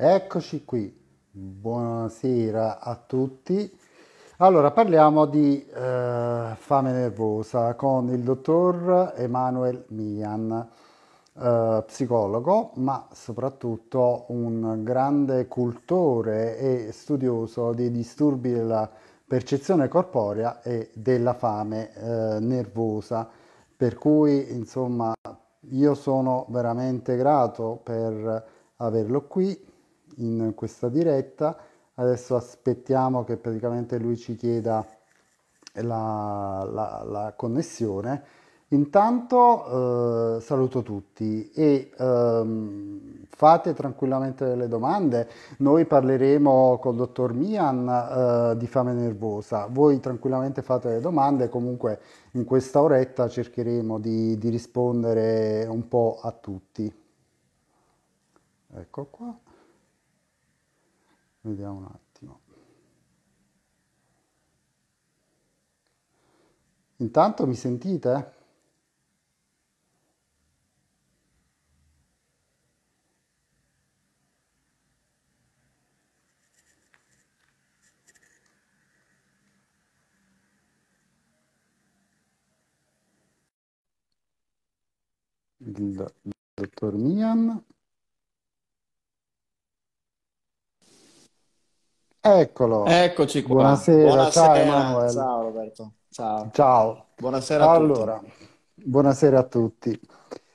Eccoci qui, buonasera a tutti. Allora, parliamo di eh, fame nervosa con il dottor Emanuel Mian, eh, psicologo, ma soprattutto un grande cultore e studioso dei disturbi della percezione corporea e della fame eh, nervosa. Per cui, insomma, io sono veramente grato per averlo qui in questa diretta. Adesso aspettiamo che praticamente lui ci chieda la, la, la connessione. Intanto eh, saluto tutti e ehm, fate tranquillamente delle domande. Noi parleremo col dottor Mian eh, di fame nervosa. Voi tranquillamente fate le domande, comunque in questa oretta cercheremo di, di rispondere un po' a tutti. Ecco qua. Vediamo un attimo. Intanto mi sentite? Il dottor Mian. Eccolo. Eccoci qua. Buonasera, Buonasera. ciao Emanuele. Ciao Roberto. Ciao. ciao. Buonasera allora, a tutti. Buonasera a tutti.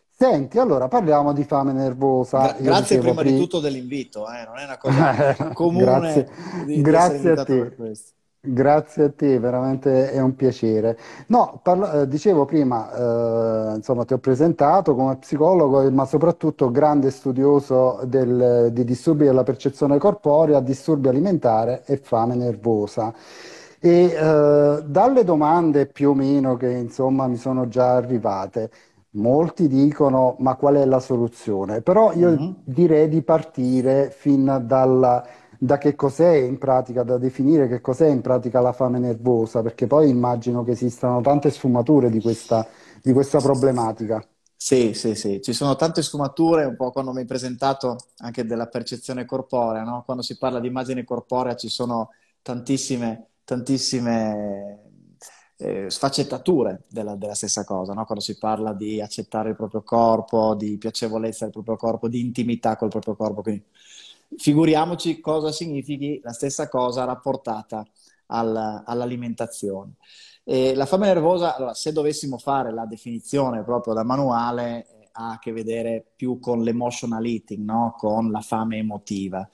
Senti, allora parliamo di fame nervosa. Gra- grazie prima qui... di tutto dell'invito, eh? non è una cosa comune. grazie di, di grazie a te. Grazie a te, veramente è un piacere. No, parlo, eh, dicevo prima, eh, insomma, ti ho presentato come psicologo, eh, ma soprattutto grande studioso del, di disturbi della percezione corporea, disturbi alimentare e fame nervosa. E eh, dalle domande più o meno che insomma mi sono già arrivate, molti dicono ma qual è la soluzione? Però io mm-hmm. direi di partire fin dalla da che cos'è in pratica, da definire che cos'è in pratica la fame nervosa, perché poi immagino che esistano tante sfumature di questa, di questa problematica. Sì, sì, sì, ci sono tante sfumature, un po' quando mi hai presentato anche della percezione corporea, no? quando si parla di immagine corporea ci sono tantissime, tantissime eh, sfaccettature della, della, stessa cosa, no? quando si parla di accettare il proprio corpo, di piacevolezza del proprio corpo, di intimità col proprio corpo, quindi figuriamoci cosa significhi la stessa cosa rapportata alla, all'alimentazione. E la fame nervosa, allora, se dovessimo fare la definizione proprio da manuale, ha a che vedere più con l'emotional eating, no? con la fame emotiva.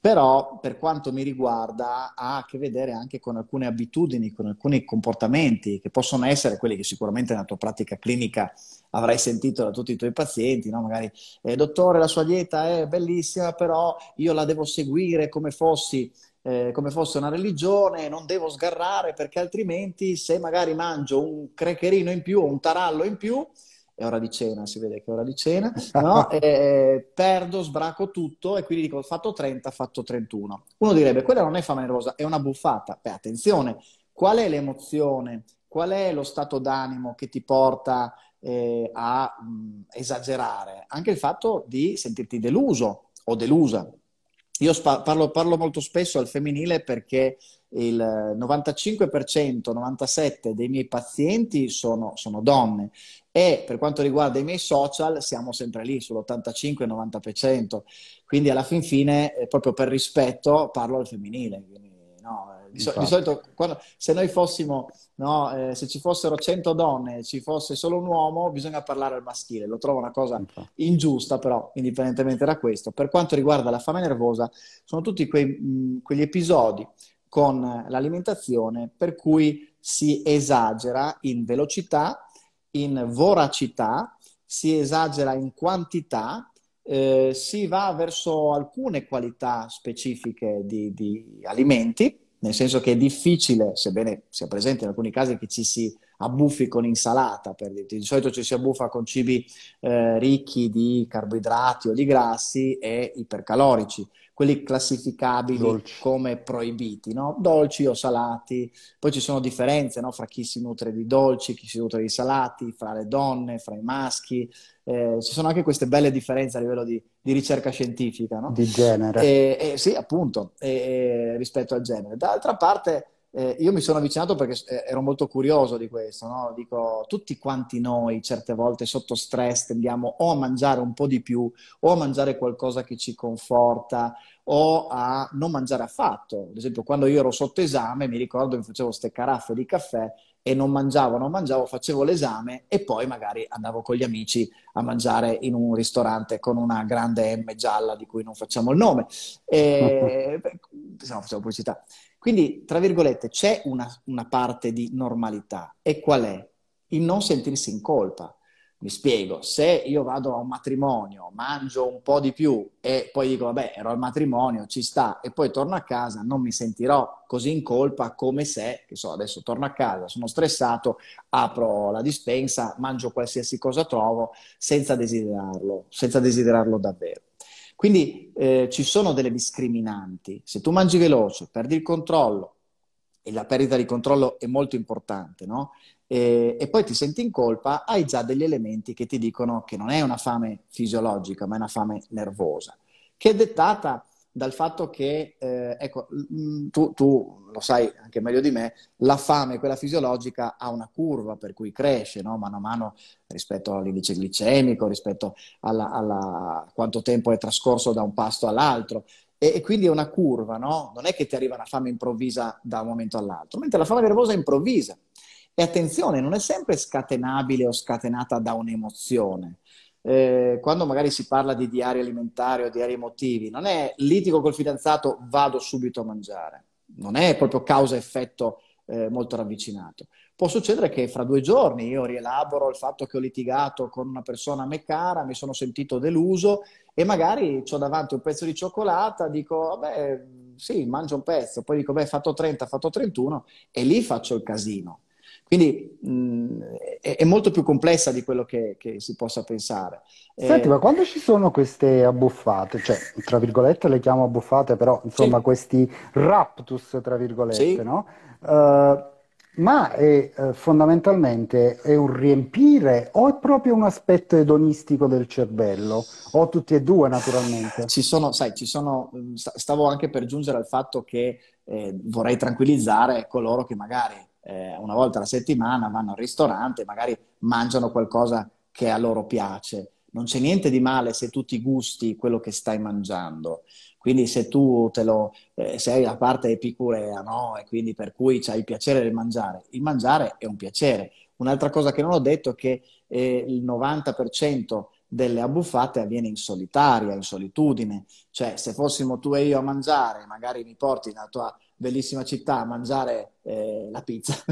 Però per quanto mi riguarda ha a che vedere anche con alcune abitudini, con alcuni comportamenti che possono essere quelli che sicuramente nella tua pratica clinica avrai sentito da tutti i tuoi pazienti, no? magari eh, dottore la sua dieta è bellissima, però io la devo seguire come fossi eh, come fosse una religione, non devo sgarrare perché altrimenti se magari mangio un crecherino in più o un tarallo in più, è ora di cena, si vede che è ora di cena, no? eh, perdo, sbraco tutto e quindi dico ho fatto 30, ho fatto 31. Uno direbbe quella non è fame nervosa, è una buffata. Beh, attenzione, qual è l'emozione? Qual è lo stato d'animo che ti porta eh, a mh, esagerare, anche il fatto di sentirti deluso o delusa. Io spa- parlo, parlo, molto spesso al femminile perché il 95%, 97% dei miei pazienti sono, sono donne e per quanto riguarda i miei social siamo sempre lì sull'85-90%, quindi alla fin fine eh, proprio per rispetto parlo al femminile, quindi no, di, so, di solito quando, se noi fossimo, no, eh, se ci fossero 100 donne e ci fosse solo un uomo, bisogna parlare al maschile. Lo trovo una cosa Infatti. ingiusta, però, indipendentemente da questo. Per quanto riguarda la fame nervosa, sono tutti quei, mh, quegli episodi con l'alimentazione per cui si esagera in velocità, in voracità, si esagera in quantità, eh, si va verso alcune qualità specifiche di, di alimenti nel senso che è difficile, sebbene sia presente in alcuni casi che ci si abbuffi con insalata, per dirti. di solito ci si abbuffa con cibi eh, ricchi di carboidrati o di grassi e ipercalorici quelli classificabili dolci. come proibiti, no? dolci o salati. Poi ci sono differenze no? fra chi si nutre di dolci, chi si nutre di salati, fra le donne, fra i maschi. Eh, ci sono anche queste belle differenze a livello di, di ricerca scientifica. No? Di genere. E, eh, e, eh, sì, appunto, e, eh, rispetto al genere. D'altra parte eh, io mi sono avvicinato perché eh, ero molto curioso di questo, no? Dico, tutti quanti noi certe volte sotto stress tendiamo o a mangiare un po' di più, o a mangiare qualcosa che ci conforta, o a non mangiare affatto. Ad esempio, quando io ero sotto esame, mi ricordo che facevo queste caraffe di caffè e non mangiavo, non mangiavo, facevo l'esame e poi magari andavo con gli amici a mangiare in un ristorante con una grande M gialla di cui non facciamo il nome. E, se no, facevo pubblicità. Quindi, tra virgolette, c'è una, una parte di normalità. E qual è? Il non sentirsi in colpa. Mi spiego, se io vado a un matrimonio, mangio un po' di più e poi dico, vabbè, ero al matrimonio, ci sta, e poi torno a casa, non mi sentirò così in colpa come se, che so, adesso torno a casa, sono stressato, apro la dispensa, mangio qualsiasi cosa trovo, senza desiderarlo, senza desiderarlo davvero. Quindi eh, ci sono delle discriminanti. Se tu mangi veloce, perdi il controllo, e la perdita di controllo è molto importante, no? E, e, poi ti senti in colpa, hai già degli elementi che ti dicono che non è una fame fisiologica, ma è una fame nervosa, che è dettata dal fatto che, eh, ecco, tu, tu, lo sai anche meglio di me, la fame, quella fisiologica, ha una curva per cui cresce, no? mano a mano rispetto all'indice glicemico, rispetto a quanto tempo è trascorso da un pasto all'altro. E, e quindi è una curva, no? Non è che ti arriva una fame improvvisa da un momento all'altro, mentre la fame nervosa è improvvisa. E attenzione, non è sempre scatenabile o scatenata da un'emozione eh, quando magari si parla di diari alimentari o diari emotivi, non è litigo col fidanzato, vado subito a mangiare. Non è proprio causa-effetto eh, molto ravvicinato. Può succedere che fra due giorni io rielaboro il fatto che ho litigato con una persona a me cara, mi sono sentito deluso e magari ho davanti un pezzo di cioccolata, dico, vabbè, sì, mangio un pezzo, poi dico, beh, fatto 30, fatto 31 e lì faccio il casino. Quindi mh, mm, è, è, molto più complessa di quello che, che si possa pensare. Senti, eh, ma quando ci sono queste abbuffate, cioè tra virgolette le chiamo abbuffate, però insomma sì. questi raptus, tra virgolette, sì. no? Uh, ma è, eh, fondamentalmente è un riempire o è proprio un aspetto edonistico del cervello? O tutti e due, naturalmente. Ci sono, sai, ci sono, mm, stavo anche per giungere al fatto che eh, vorrei tranquillizzare coloro che magari eh, una volta alla settimana vanno al ristorante, e magari mangiano qualcosa che a loro piace. Non c'è niente di male se tu ti gusti quello che stai mangiando. Quindi se tu lo, eh, sei la parte epicurea, no? E quindi per cui c'hai il piacere del mangiare. Il mangiare è un piacere. Un'altra cosa che non ho detto è che eh, il 90% delle abbuffate avviene in solitaria, in solitudine. Cioè, se fossimo tu e io a mangiare, magari mi porti nella tua bellissima città a mangiare eh, la pizza,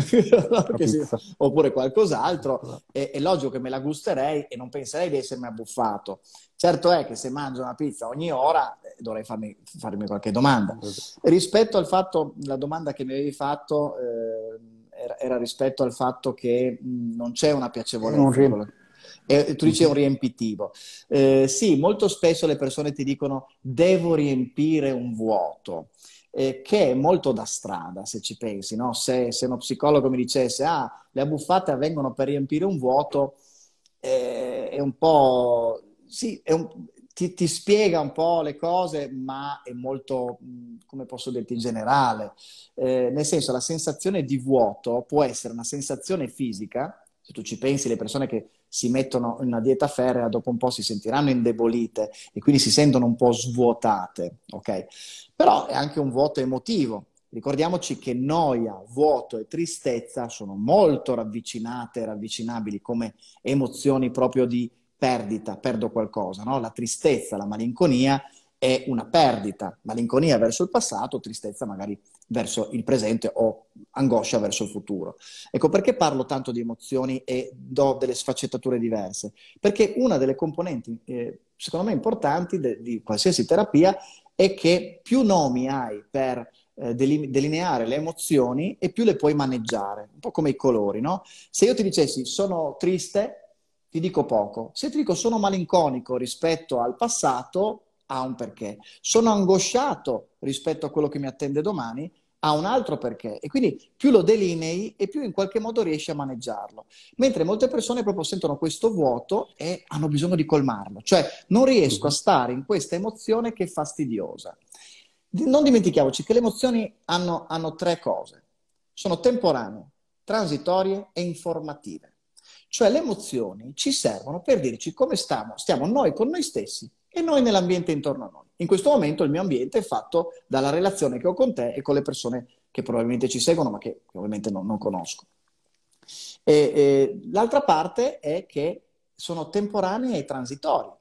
la pizza. Si... oppure qualcos'altro, è, esatto. è, logico che me la gusterei e non penserei di essermi abbuffato. Certo è che se mangio una pizza ogni ora eh, dovrei farmi, farmi, qualche domanda. Esatto. Rispetto al fatto, la domanda che mi avevi fatto eh, era, era, rispetto al fatto che mh, mm, non c'è una piacevolezza. E eh, tu dici un mhm. riempitivo. Eh, sì, molto spesso le persone ti dicono devo riempire un vuoto. Eh, che è molto da strada, se ci pensi, no? se, se, uno psicologo mi dicesse, ah, le abbuffate avvengono per riempire un vuoto, eh, è un po'... Sì, un... Ti, ti, spiega un po' le cose, ma è molto, come posso dirti, in generale. Eh, nel senso, la sensazione di vuoto può essere una sensazione fisica, se tu ci pensi, le persone che si mettono in una dieta ferrea dopo un po' si sentiranno indebolite e quindi si sentono un po' svuotate, ok? Però è anche un vuoto emotivo. Ricordiamoci che noia, vuoto e tristezza sono molto ravvicinate e ravvicinabili come emozioni proprio di perdita, perdo qualcosa, no? La tristezza, la malinconia è una perdita, malinconia verso il passato, tristezza magari verso il presente o angoscia verso il futuro. Ecco perché parlo tanto di emozioni e do delle sfaccettature diverse? Perché una delle componenti, eh, secondo me, importanti de- di qualsiasi terapia è che più nomi hai per eh, delineare le emozioni e più le puoi maneggiare, un po' come i colori, no? Se io ti dicessi sono triste, ti dico poco. Se ti dico sono malinconico rispetto al passato, ha un perché. Sono angosciato rispetto a quello che mi attende domani, ha un altro perché e quindi più lo delinei e più in qualche modo riesci a maneggiarlo. Mentre molte persone proprio sentono questo vuoto e hanno bisogno di colmarlo, cioè non riesco a mhm. stare in questa emozione che è fastidiosa. Non dimentichiamoci che le emozioni hanno, hanno tre cose, sono temporanee, transitorie e informative. Cioè le emozioni ci servono per dirci come stiamo, stiamo noi con noi stessi e noi nell'ambiente intorno a noi. In questo momento il mio ambiente è fatto dalla relazione che ho con te e con le persone che probabilmente ci seguono, ma che ovviamente non, non conosco. E, e, l'altra parte è che sono temporanee e transitorie.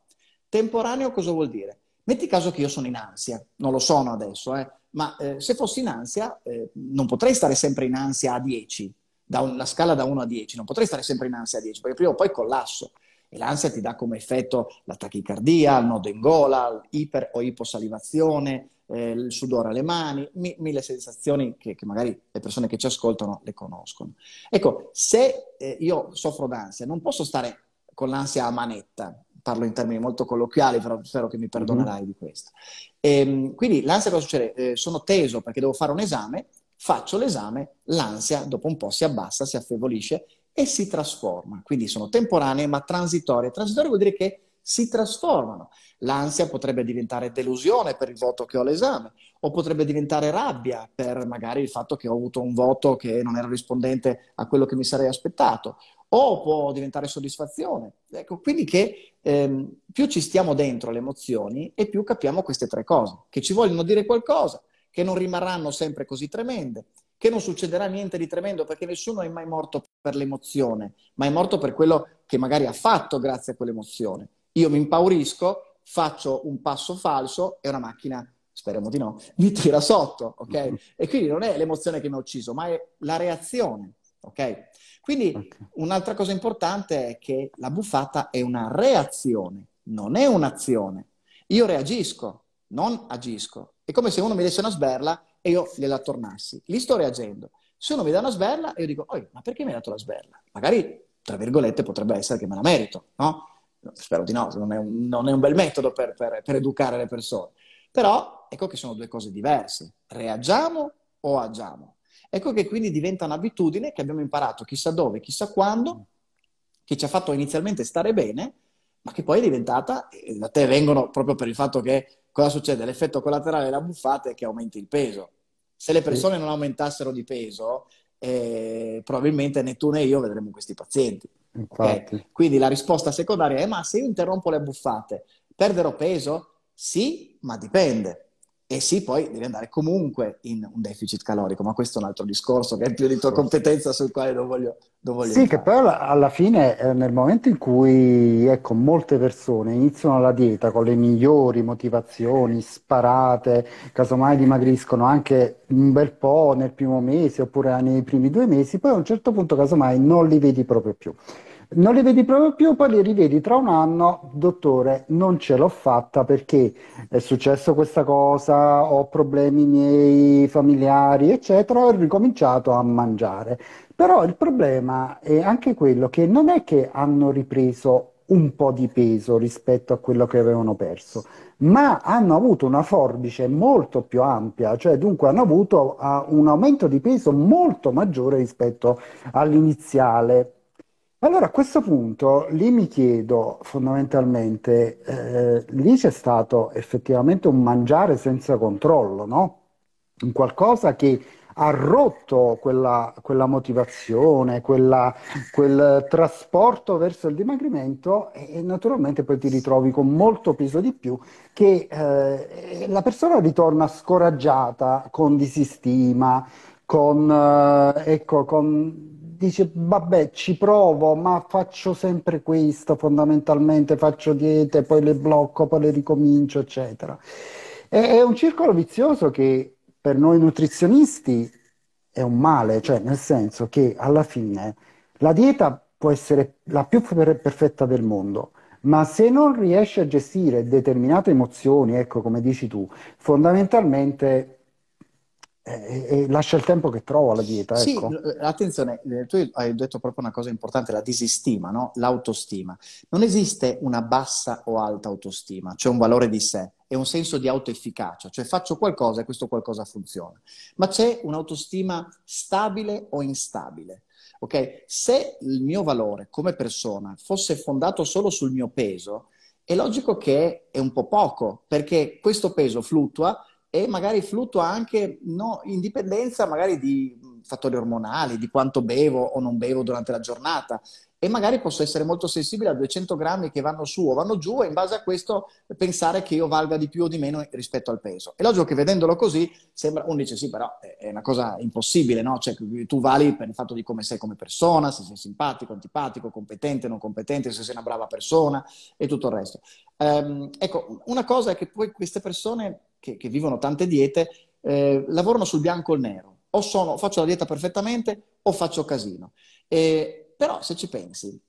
Temporaneo cosa vuol dire? Metti caso che io sono in ansia, non lo sono adesso, eh, ma eh, se fossi in ansia eh, non potrei stare sempre in ansia a 10, da un, la scala da 1 a 10, non potrei stare sempre in ansia a 10, perché prima o poi collasso. E l'ansia ti dà come effetto la tachicardia, il nodo in gola, iper o iposalivazione, eh, il sudore alle mani, mi, mille sensazioni che, che, magari le persone che ci ascoltano le conoscono. Ecco, se eh, io soffro d'ansia, non posso stare con l'ansia a manetta, parlo in termini molto colloquiali, però spero che mi mhm. perdonerai di questo. E, ehm, quindi l'ansia cosa succede? Eh, sono teso perché devo fare un esame, faccio l'esame, l'ansia dopo un po' si abbassa, si affievolisce e si trasforma. Quindi sono temporanee ma transitorie. Transitorie vuol dire che si trasformano. L'ansia potrebbe diventare delusione per il voto che ho all'esame o potrebbe diventare rabbia per magari il fatto che ho avuto un voto che non era rispondente a quello che mi sarei aspettato o può diventare soddisfazione. Ecco, quindi che ehm, più ci stiamo dentro le emozioni e più capiamo queste tre cose, che ci vogliono dire qualcosa, che non rimarranno sempre così tremende, che non succederà niente di tremendo perché nessuno è mai morto per l'emozione, ma è morto per quello che magari ha fatto grazie a quell'emozione. Io mi impaurisco, faccio un passo falso e una macchina, speriamo di no, mi tira sotto, ok? Mm-hmm. E quindi non è l'emozione che mi ha ucciso, ma è la reazione, ok? Quindi okay. un'altra cosa importante è che la buffata è una reazione, non è un'azione. Io reagisco, non agisco. È come se uno mi desse una sberla e io gliela tornassi. Lì sto reagendo. Se uno mi dà una sberla io dico, oi, ma perché mi hai dato la sberla? Magari, tra virgolette, potrebbe essere che me la merito, no? Spero di no, non è un, non è un bel metodo per, per, per educare le persone. Però ecco che sono due cose diverse. Reagiamo o agiamo? Ecco che quindi diventa un'abitudine che abbiamo imparato chissà dove, chissà quando, che ci ha fatto inizialmente stare bene, ma che poi è diventata, da te vengono proprio per il fatto che cosa succede? L'effetto collaterale della buffata è che aumenti il peso se le persone non aumentassero di peso, eh, probabilmente né tu né io vedremo questi pazienti. Okay? Quindi la risposta secondaria è: ma se io interrompo le buffate, perderò peso? Sì, ma dipende. E sì, poi devi andare comunque in un deficit calorico, ma questo è un altro discorso che è più di tua competenza sul quale non voglio, non voglio Sì, entrare. che poi alla fine eh, nel momento in cui ecco, molte persone iniziano la dieta con le migliori motivazioni sparate, casomai dimagriscono anche un bel po' nel primo mese oppure nei primi due mesi, poi a un certo punto casomai non li vedi proprio più non li vedi proprio più, poi li rivedi tra un anno, dottore, non ce l'ho fatta perché è successo questa cosa, ho problemi miei familiari, eccetera, ho ricominciato a mangiare. Però il problema è anche quello che non è che hanno ripreso un po' di peso rispetto a quello che avevano perso, ma hanno avuto una forbice molto più ampia, cioè dunque hanno avuto uh, un aumento di peso molto maggiore rispetto all'iniziale allora, a questo punto lì mi chiedo fondamentalmente, eh, lì c'è stato effettivamente un mangiare senza controllo, no? Un qualcosa che ha rotto quella, quella motivazione, quella, quel trasporto verso il dimagrimento e, e, naturalmente poi ti ritrovi con molto peso di più che eh, la persona ritorna scoraggiata, con disistima, con, eh, ecco, con dice vabbè ci provo ma faccio sempre questo fondamentalmente faccio diete poi le blocco poi le ricomincio eccetera e, è un circolo vizioso che per noi nutrizionisti è un male cioè nel senso che alla fine la dieta può essere la più perfetta del mondo ma se non riesci a gestire determinate emozioni ecco come dici tu fondamentalmente eh, e, e, lascia il tempo che trova la dieta. Sì, ecco. attenzione, eh, tu hai detto proprio una cosa importante, la disistima, no? l'autostima. Non esiste una bassa o alta autostima, c'è cioè un valore di sé, è un senso di autoefficacia, cioè faccio qualcosa e questo qualcosa funziona. Ma c'è un'autostima stabile o instabile. Ok, Se il mio valore come persona fosse fondato solo sul mio peso, è logico che è un po' poco, perché questo peso fluttua e magari fluttua anche no, in dipendenza magari di fattori ormonali, di quanto bevo o non bevo durante la giornata e magari posso essere molto sensibile a 200 grammi che vanno su o vanno giù e in base a questo pensare che io valga di più o di meno rispetto al peso. È logico che vedendolo così sembra, uno dice sì però è una cosa impossibile, no? Cioè tu vali per il fatto di come sei come persona, se sei simpatico, antipatico, competente, non competente, se sei una brava persona e tutto il resto. Ehm, ecco, una cosa è che poi queste persone che, che vivono tante diete eh, lavorano sul bianco e il nero o sono, faccio la dieta perfettamente o faccio casino. Eh, però se ci pensi,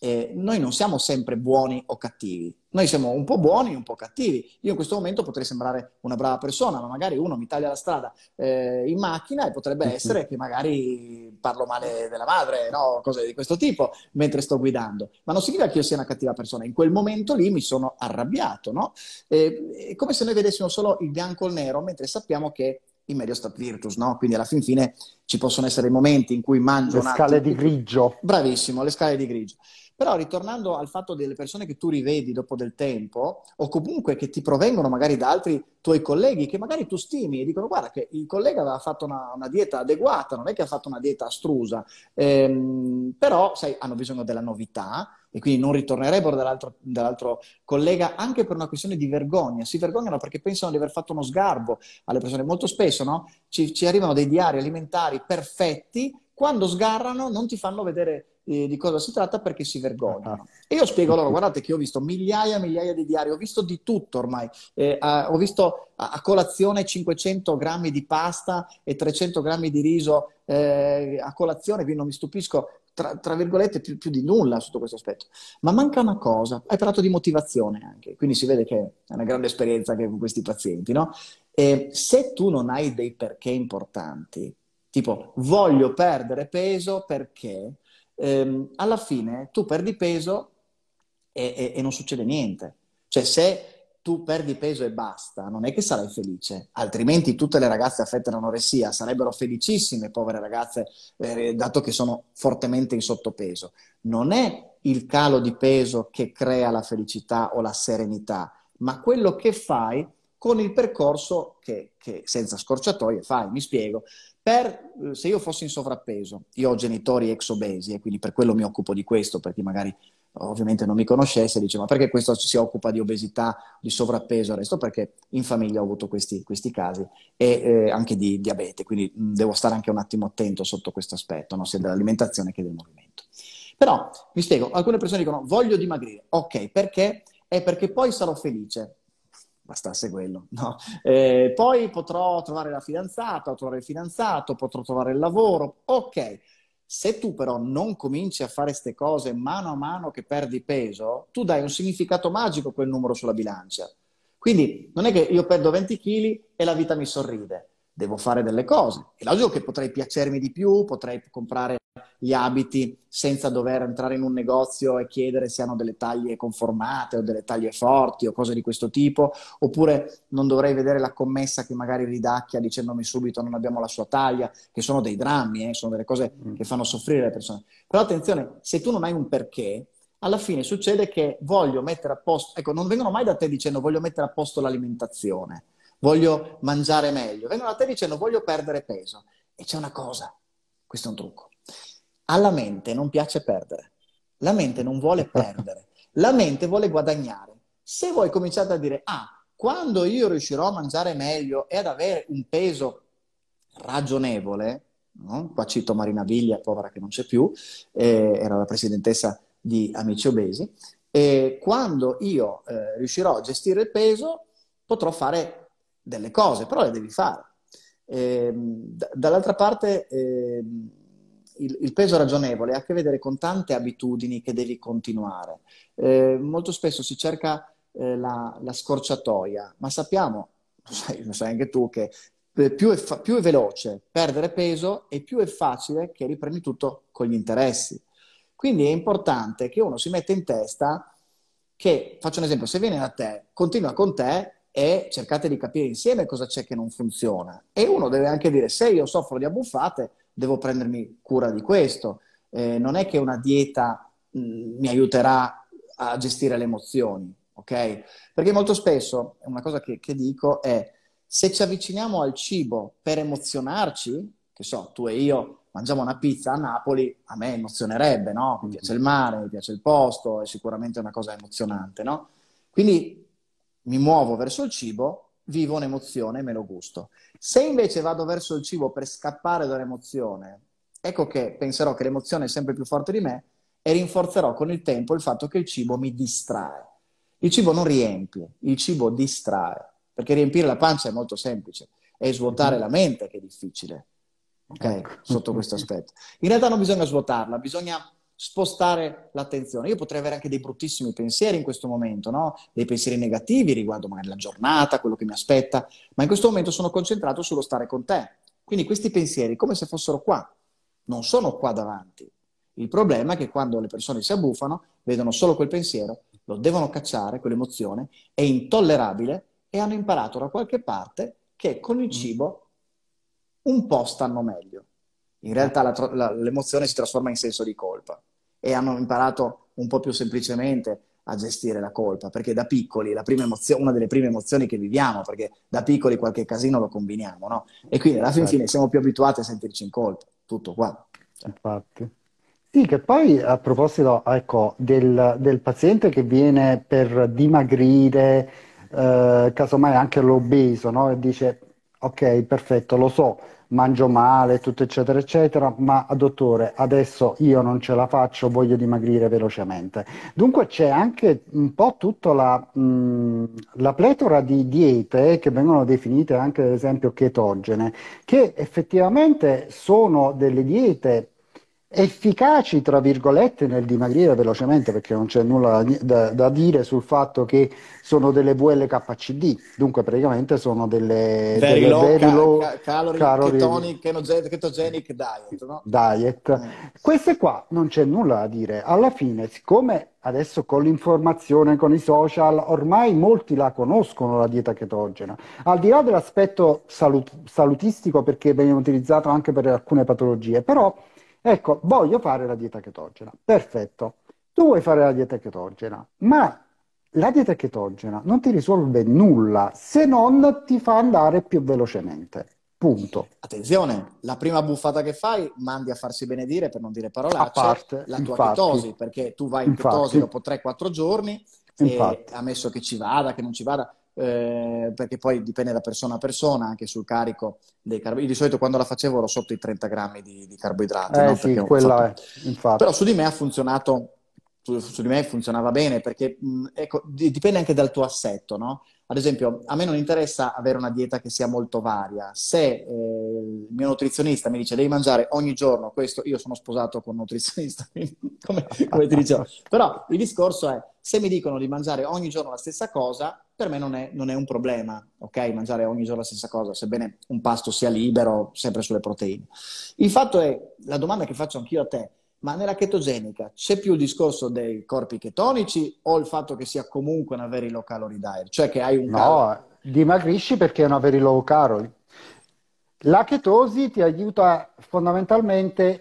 eh, noi non siamo sempre buoni o cattivi, noi siamo un po' buoni e un po' cattivi. Io in questo momento potrei sembrare una brava persona, ma magari uno mi taglia la strada eh, in macchina e potrebbe mm-hmm. essere che magari parlo male della madre, no? cose di questo tipo, mentre sto guidando. Ma non significa che io sia una cattiva persona, in quel momento lì mi sono arrabbiato, no? eh, è come se noi vedessimo solo il bianco o il nero, mentre sappiamo che in Mediostat Virtus, no? Quindi alla fin fine ci possono essere momenti in cui mangio... Le scale di grigio. Bravissimo, le scale di grigio. Però ritornando al fatto delle persone che tu rivedi dopo del tempo, o comunque che ti provengono magari da altri tuoi colleghi, che magari tu stimi e dicono guarda che il collega aveva fatto una, una dieta adeguata, non è che ha fatto una dieta astrusa, ehm, però sai, hanno bisogno della novità, e quindi non ritornerebbero dall'altro, dall'altro, collega anche per una questione di vergogna. Si vergognano perché pensano di aver fatto uno sgarbo alle persone. Molto spesso no? ci, ci arrivano dei diari alimentari perfetti, quando sgarrano non ti fanno vedere eh, di cosa si tratta perché si vergognano. E io spiego loro, guardate che ho visto migliaia e migliaia di diari, ho visto di tutto ormai, eh, a, ho visto a, a, colazione 500 grammi di pasta e 300 grammi di riso eh, a colazione, quindi non mi stupisco tra, tra virgolette, più, più, di nulla sotto questo aspetto. Ma manca una cosa, hai parlato di motivazione anche, quindi si vede che è una grande esperienza anche con questi pazienti, no? E se tu non hai dei perché importanti, tipo voglio perdere peso perché, ehm, alla fine tu perdi peso e, e, e non succede niente. Cioè se tu perdi peso e basta, non è che sarai felice, altrimenti tutte le ragazze affette da anoressia sarebbero felicissime, povere ragazze, eh, dato che sono fortemente in sottopeso. Non è il calo di peso che crea la felicità o la serenità, ma quello che fai con il percorso che, che senza scorciatoie fai, mi spiego. Per, eh, se io fossi in sovrappeso, io ho genitori ex obesi e quindi per quello mi occupo di questo, perché magari ovviamente non mi conoscesse, dice ma perché questo si occupa di obesità, di sovrappeso e resto? Perché in famiglia ho avuto questi, questi casi e eh, anche di diabete, quindi devo stare anche un attimo attento sotto questo aspetto, no? sia dell'alimentazione che del movimento. Però mi spiego, alcune persone dicono voglio dimagrire, ok, perché? È perché poi sarò felice. Bastasse quello, no? Eh, poi potrò trovare la fidanzata, trovare il fidanzato, potrò trovare il lavoro, ok se tu però non cominci a fare queste cose mano a mano che perdi peso, tu dai un significato magico a quel numero sulla bilancia. Quindi non è che io perdo 20 kg e la vita mi sorride, devo fare delle cose. È logico che potrei piacermi di più, potrei comprare gli abiti senza dover entrare in un negozio e chiedere se hanno delle taglie conformate o delle taglie forti o cose di questo tipo, oppure non dovrei vedere la commessa che magari ridacchia dicendomi subito non abbiamo la sua taglia, che sono dei drammi, eh? sono delle cose mm. che fanno soffrire le persone. Però attenzione, se tu non hai un perché, alla fine succede che voglio mettere a posto, ecco, non vengono mai da te dicendo voglio mettere a posto l'alimentazione, voglio mangiare meglio, vengono da te dicendo voglio perdere peso. E c'è una cosa, questo è un trucco alla mente non piace perdere. La mente non vuole perdere. La mente vuole guadagnare. Se voi cominciate a dire, ah, quando io riuscirò a mangiare meglio e ad avere un peso ragionevole, no? qua cito Marina Viglia, povera che non c'è più, eh, era la presidentessa di Amici Obesi, e quando io eh, riuscirò a gestire il peso potrò fare delle cose, però le devi fare. Eh, d- dall'altra parte Eh, il, il, peso ragionevole ha a che vedere con tante abitudini che devi continuare. Eh, molto spesso si cerca eh, la, la, scorciatoia, ma sappiamo, lo sai, lo sai anche tu, che eh, più è, fa- più è, veloce perdere peso e più è facile che riprendi tutto con gli interessi. Quindi è importante che uno si metta in testa che, faccio un esempio, se viene da te, continua con te e cercate di capire insieme cosa c'è che non funziona. E uno deve anche dire, se io soffro di abbuffate, devo prendermi cura di questo. Eh, non è che una dieta mh, mm, mi aiuterà a gestire le emozioni, ok? Perché molto spesso, una cosa che, che dico è, se ci avviciniamo al cibo per emozionarci, che so, tu e io mangiamo una pizza a Napoli, a me emozionerebbe, no? Mi piace il mare, mi piace il posto, è sicuramente una cosa emozionante, no? Quindi mi muovo verso il cibo vivo un'emozione e me lo gusto. Se invece vado verso il cibo per scappare dall'emozione, ecco che penserò che l'emozione è sempre più forte di me e rinforzerò con il tempo il fatto che il cibo mi distrae. Il cibo non riempie, il cibo distrae, perché riempire la pancia è molto semplice, è svuotare la mente che è difficile. Ok, sotto questo aspetto. In realtà non bisogna svuotarla, bisogna spostare l'attenzione. Io potrei avere anche dei bruttissimi pensieri in questo momento, no? dei pensieri negativi riguardo magari la giornata, quello che mi aspetta, ma in questo momento sono concentrato sullo stare con te. Quindi questi pensieri, come se fossero qua, non sono qua davanti. Il problema è che quando le persone si abbuffano, vedono solo quel pensiero, lo devono cacciare, quell'emozione, è intollerabile e hanno imparato da qualche parte che con il cibo un po' stanno meglio in realtà la, la, l'emozione si trasforma in senso di colpa e hanno imparato un po' più semplicemente a gestire la colpa, perché da piccoli, emozio- una delle prime emozioni che viviamo, perché da piccoli qualche casino lo combiniamo, no? E quindi alla fin certo. fine siamo più abituati a sentirci in colpa, tutto qua. Cioè. Infatti. Sì, che poi a proposito ecco, del, del paziente che viene per dimagrire, eh, casomai anche l'obeso, no? E dice, ok, perfetto, lo so, mangio male, tutto eccetera eccetera, ma dottore adesso io non ce la faccio, voglio dimagrire velocemente. Dunque c'è anche un po' tutta la, mm, la pletora di diete che vengono definite anche ad esempio chetogene, che effettivamente sono delle diete efficaci, tra virgolette, nel dimagrire velocemente, perché non c'è nulla da, da dire sul fatto che sono delle VLKCD, dunque praticamente sono delle very delle low, very low ca- calorie, calorie. Ketonic, ketogenic, diet. No? diet. Eh. Queste qua non c'è nulla da dire. Alla fine, siccome adesso con l'informazione, con i social, ormai molti la conoscono la dieta chetogena. Al di là dell'aspetto salut- salutistico, perché viene utilizzato anche per alcune patologie, però Ecco, voglio fare la dieta chetogena. Perfetto. Tu vuoi fare la dieta chetogena, ma la dieta chetogena non ti risolve nulla se non ti fa andare più velocemente. Punto. Attenzione, la prima buffata che fai mandi a farsi benedire, per non dire parolacce, parte, la tua infatti, chetosi, perché tu vai in infatti, chetosi dopo 3-4 giorni infatti. e ammesso che ci vada, che non ci vada, eh, perché poi dipende da persona a persona anche sul carico dei carboidrati. Di solito quando la facevo ero sotto i 30 grammi di, di carboidrati. Eh, no? sì, fatto... Però su di me ha funzionato su, su, di me funzionava bene, perché mh, mm, ecco, dipende anche dal tuo assetto, no? Ad esempio, a me non interessa avere una dieta che sia molto varia. Se eh, il mio nutrizionista mi dice devi mangiare ogni giorno questo, io sono sposato con un nutrizionista, come, come ti dicevo. Però il discorso è, se mi dicono di mangiare ogni giorno la stessa cosa, per me non è, non è, un problema, ok? Mangiare ogni giorno la stessa cosa, sebbene un pasto sia libero, sempre sulle proteine. Il fatto è, la domanda che faccio anch'io a te, ma nella chetogenica c'è più il discorso dei corpi chetonici o il fatto che sia comunque una very low calorie diet? Cioè che hai un No, calorie... dimagrisci perché è una very low calorie. La chetosi ti aiuta fondamentalmente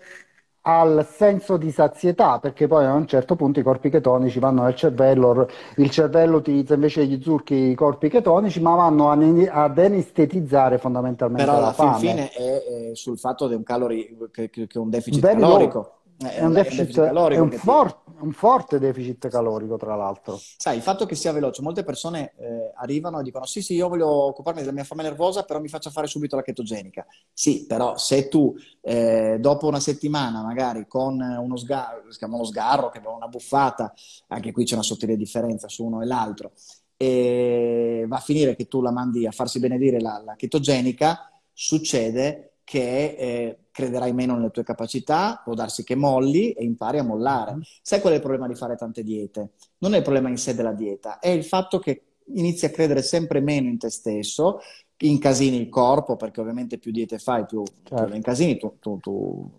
al senso di sazietà, perché poi a un certo punto i corpi chetonici vanno nel cervello, il cervello utilizza invece gli zucchi i corpi chetonici, ma vanno ad anestetizzare fondamentalmente Però alla la fame. fine è, è, sul fatto di un, calori, che, che un deficit Very calorico. Low. Eh, è un, deficit, è un, è un, for- un forte deficit calorico, tra l'altro. Sai, il fatto che sia veloce, molte persone eh, arrivano e dicono: Sì, sì, io voglio occuparmi della mia fame nervosa, però mi faccia fare subito la chetogenica. Sì, però se tu eh, dopo una settimana, magari con uno sgarro, si chiama uno sgarro, che è una buffata, anche qui c'è una sottile differenza su uno e l'altro, e va a finire che tu la mandi a farsi benedire la, la chetogenica, succede che. Eh, crederai meno nelle tue capacità, può darsi che molli e impari a mollare. Mm-hmm. Sai qual è il problema di fare tante diete? Non è il problema in sé della dieta, è il fatto che inizi a credere sempre meno in te stesso, incasini il corpo, perché ovviamente più diete fai, più, certo. più incasini, tu, tu, tu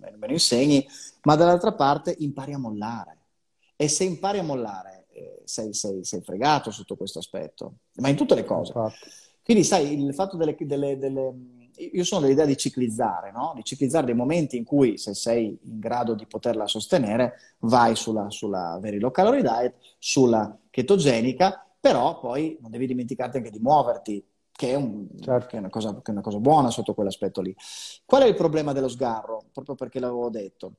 me lo insegni, ma dall'altra parte impari a mollare. E se impari a mollare, eh, sei, sei, sei fregato sotto questo aspetto, ma in tutte le cose. Infatti. Quindi sai, il fatto delle, delle, delle io sono dell'idea di ciclizzare, no? di ciclizzare dei momenti in cui se sei in grado di poterla sostenere vai sulla, sulla very low calorie diet, sulla chetogenica, però poi non devi dimenticarti anche di muoverti, che è, un, certo. che, è cosa, che è, una, cosa, buona sotto quell'aspetto lì. Qual è il problema dello sgarro? Proprio perché l'avevo detto.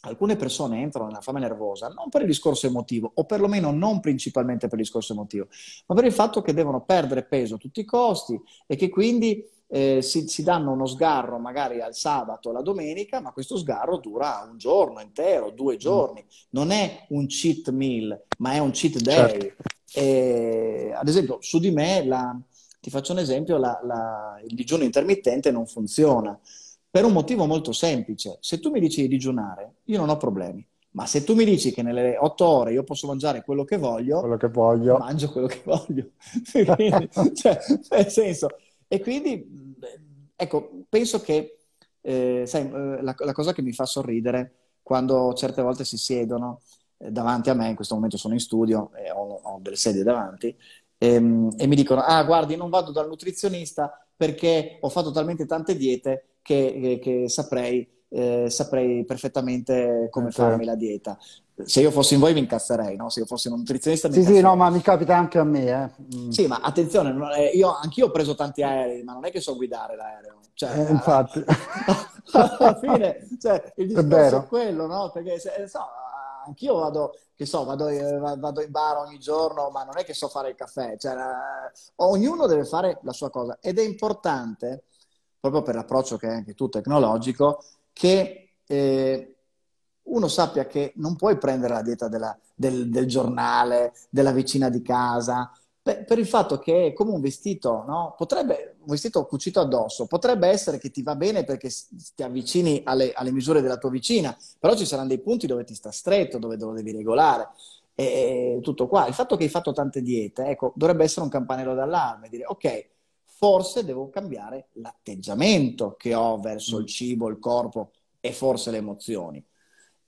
Alcune persone entrano nella fame nervosa non per il discorso emotivo, o perlomeno non principalmente per il discorso emotivo, ma per il fatto che devono perdere peso a tutti i costi e che quindi eh, si, si, danno uno sgarro magari al sabato, la domenica, ma questo sgarro dura un giorno intero, due mm. giorni. Non è un cheat meal, ma è un cheat day. Certo. Eh, ad esempio, su di me, la, ti faccio un esempio, la, la, il digiuno intermittente non funziona. Per un motivo molto semplice. Se tu mi dici di digiunare, io non ho problemi. Ma se tu mi dici che nelle otto ore io posso mangiare quello che voglio, quello che voglio. mangio quello che voglio. cioè, nel senso, e quindi, ecco, penso che, eh, sai, eh, la, la, cosa che mi fa sorridere quando certe volte si siedono eh, davanti a me, in questo momento sono in studio e ho, ho, delle sedie davanti, ehm, e mi dicono, ah, guardi, non vado dal nutrizionista perché ho fatto talmente tante diete che, che, eh, che saprei eh, saprei perfettamente come okay. Certo. farmi la dieta se io fossi in voi mi incasserei, no? se io fossi un nutrizionista mi Sì, incasserei. sì, no, ma mi capita anche a me. Eh. Mm. Sì, ma attenzione, io, anch'io ho preso tanti aerei, ma non è che so guidare l'aereo. Cioè, eh, infatti. alla fine, cioè, il discorso è, è quello, no? Perché, se, eh, so, anch'io vado, che so, vado, eh, vado, in bar ogni giorno, ma non è che so fare il caffè. Cioè, eh, ognuno deve fare la sua cosa. Ed è importante, proprio per l'approccio che hai anche tu, tecnologico, che... Eh, uno sappia che non puoi prendere la dieta della, del, del, giornale, della vicina di casa, per, per, il fatto che è come un vestito, no? potrebbe, un vestito cucito addosso, potrebbe essere che ti va bene perché ti avvicini alle, alle misure della tua vicina, però ci saranno dei punti dove ti sta stretto, dove, dove devi regolare. E, tutto qua. Il fatto che hai fatto tante diete, ecco, dovrebbe essere un campanello d'allarme, dire ok, forse devo cambiare l'atteggiamento che ho verso mm. il cibo, il corpo e forse le emozioni.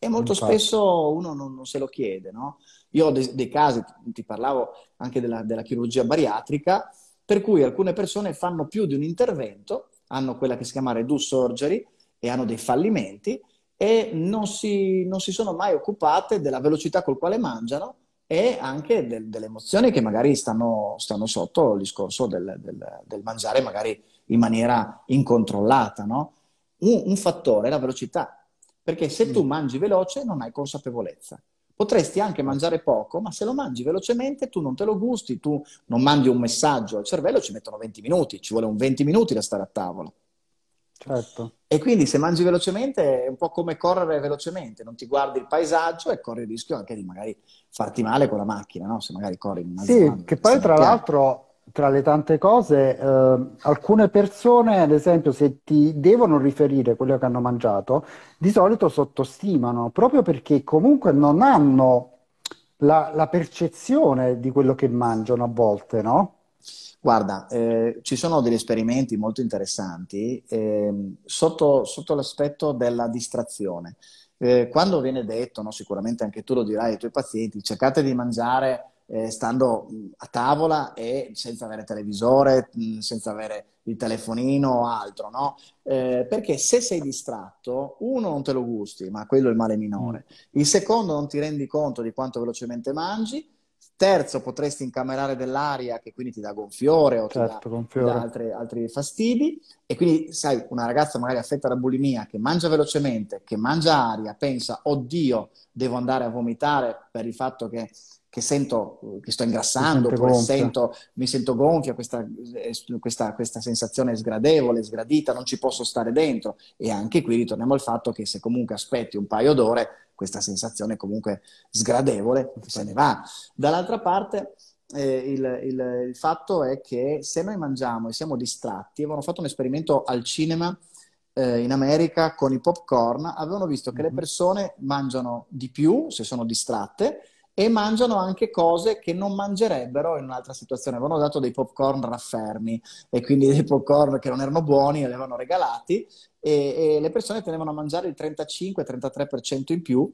E molto Infatti. spesso uno non, non, se lo chiede, no? Io ho dei, dei casi, ti parlavo anche della, della, chirurgia bariatrica, per cui alcune persone fanno più di un intervento, hanno quella che si chiama reduce surgery e hanno dei fallimenti e non si, non si sono mai occupate della velocità col quale mangiano e anche del, delle emozioni che magari stanno, stanno sotto il discorso del, del, del, mangiare magari in maniera incontrollata, no? un, un fattore è la velocità perché se tu mm. mangi veloce non hai consapevolezza. Potresti anche mangiare poco, ma se lo mangi velocemente tu non te lo gusti, tu non mandi un messaggio al cervello, ci mettono 20 minuti, ci vuole un 20 minuti da stare a tavola. Certo. E quindi se mangi velocemente è un po' come correre velocemente, non ti guardi il paesaggio e corri il rischio anche di magari farti male con la macchina, no? se magari corri in una Sì, che poi tra l'altro tra le tante cose, eh, alcune persone, ad esempio, se ti devono riferire quello che hanno mangiato, di solito sottostimano, proprio perché comunque non hanno la, la percezione di quello che mangiano a volte, no? Guarda, eh, ci sono degli esperimenti molto interessanti eh, sotto, sotto l'aspetto della distrazione. Eh, quando viene detto, no, sicuramente anche tu lo dirai ai tuoi pazienti, cercate di mangiare eh, stando a tavola e senza avere televisore, senza avere il telefonino o altro, no? Eh, perché se sei distratto, uno non te lo gusti, ma quello è il male minore. Mm. Il secondo non ti rendi conto di quanto velocemente mangi. Terzo, potresti incamerare dell'aria che quindi ti dà gonfiore o certo, ti dà, gonfiore. Ti dà altri, altri fastidi. E quindi, sai, una ragazza magari affetta da bulimia che mangia velocemente, che mangia aria, pensa, oddio, devo andare a vomitare per il fatto che che sento che sto ingrassando, oppure sento, mi sento gonfia, questa, questa, questa, sensazione sgradevole, sgradita, non ci posso stare dentro. E anche qui ritorniamo al fatto che se comunque aspetti un paio d'ore, questa sensazione comunque sgradevole se ne va. Dall'altra parte, eh, il, il, il, fatto è che se noi mangiamo e siamo distratti, avevano fatto un esperimento al cinema eh, in America con i popcorn, avevano visto che le mhm. persone mangiano di più se sono distratte e mangiano anche cose che non mangerebbero in un'altra situazione. Avevano dato dei popcorn raffermi e quindi dei popcorn che non erano buoni, li avevano regalati e, e le persone tenevano a mangiare il 35-33% in più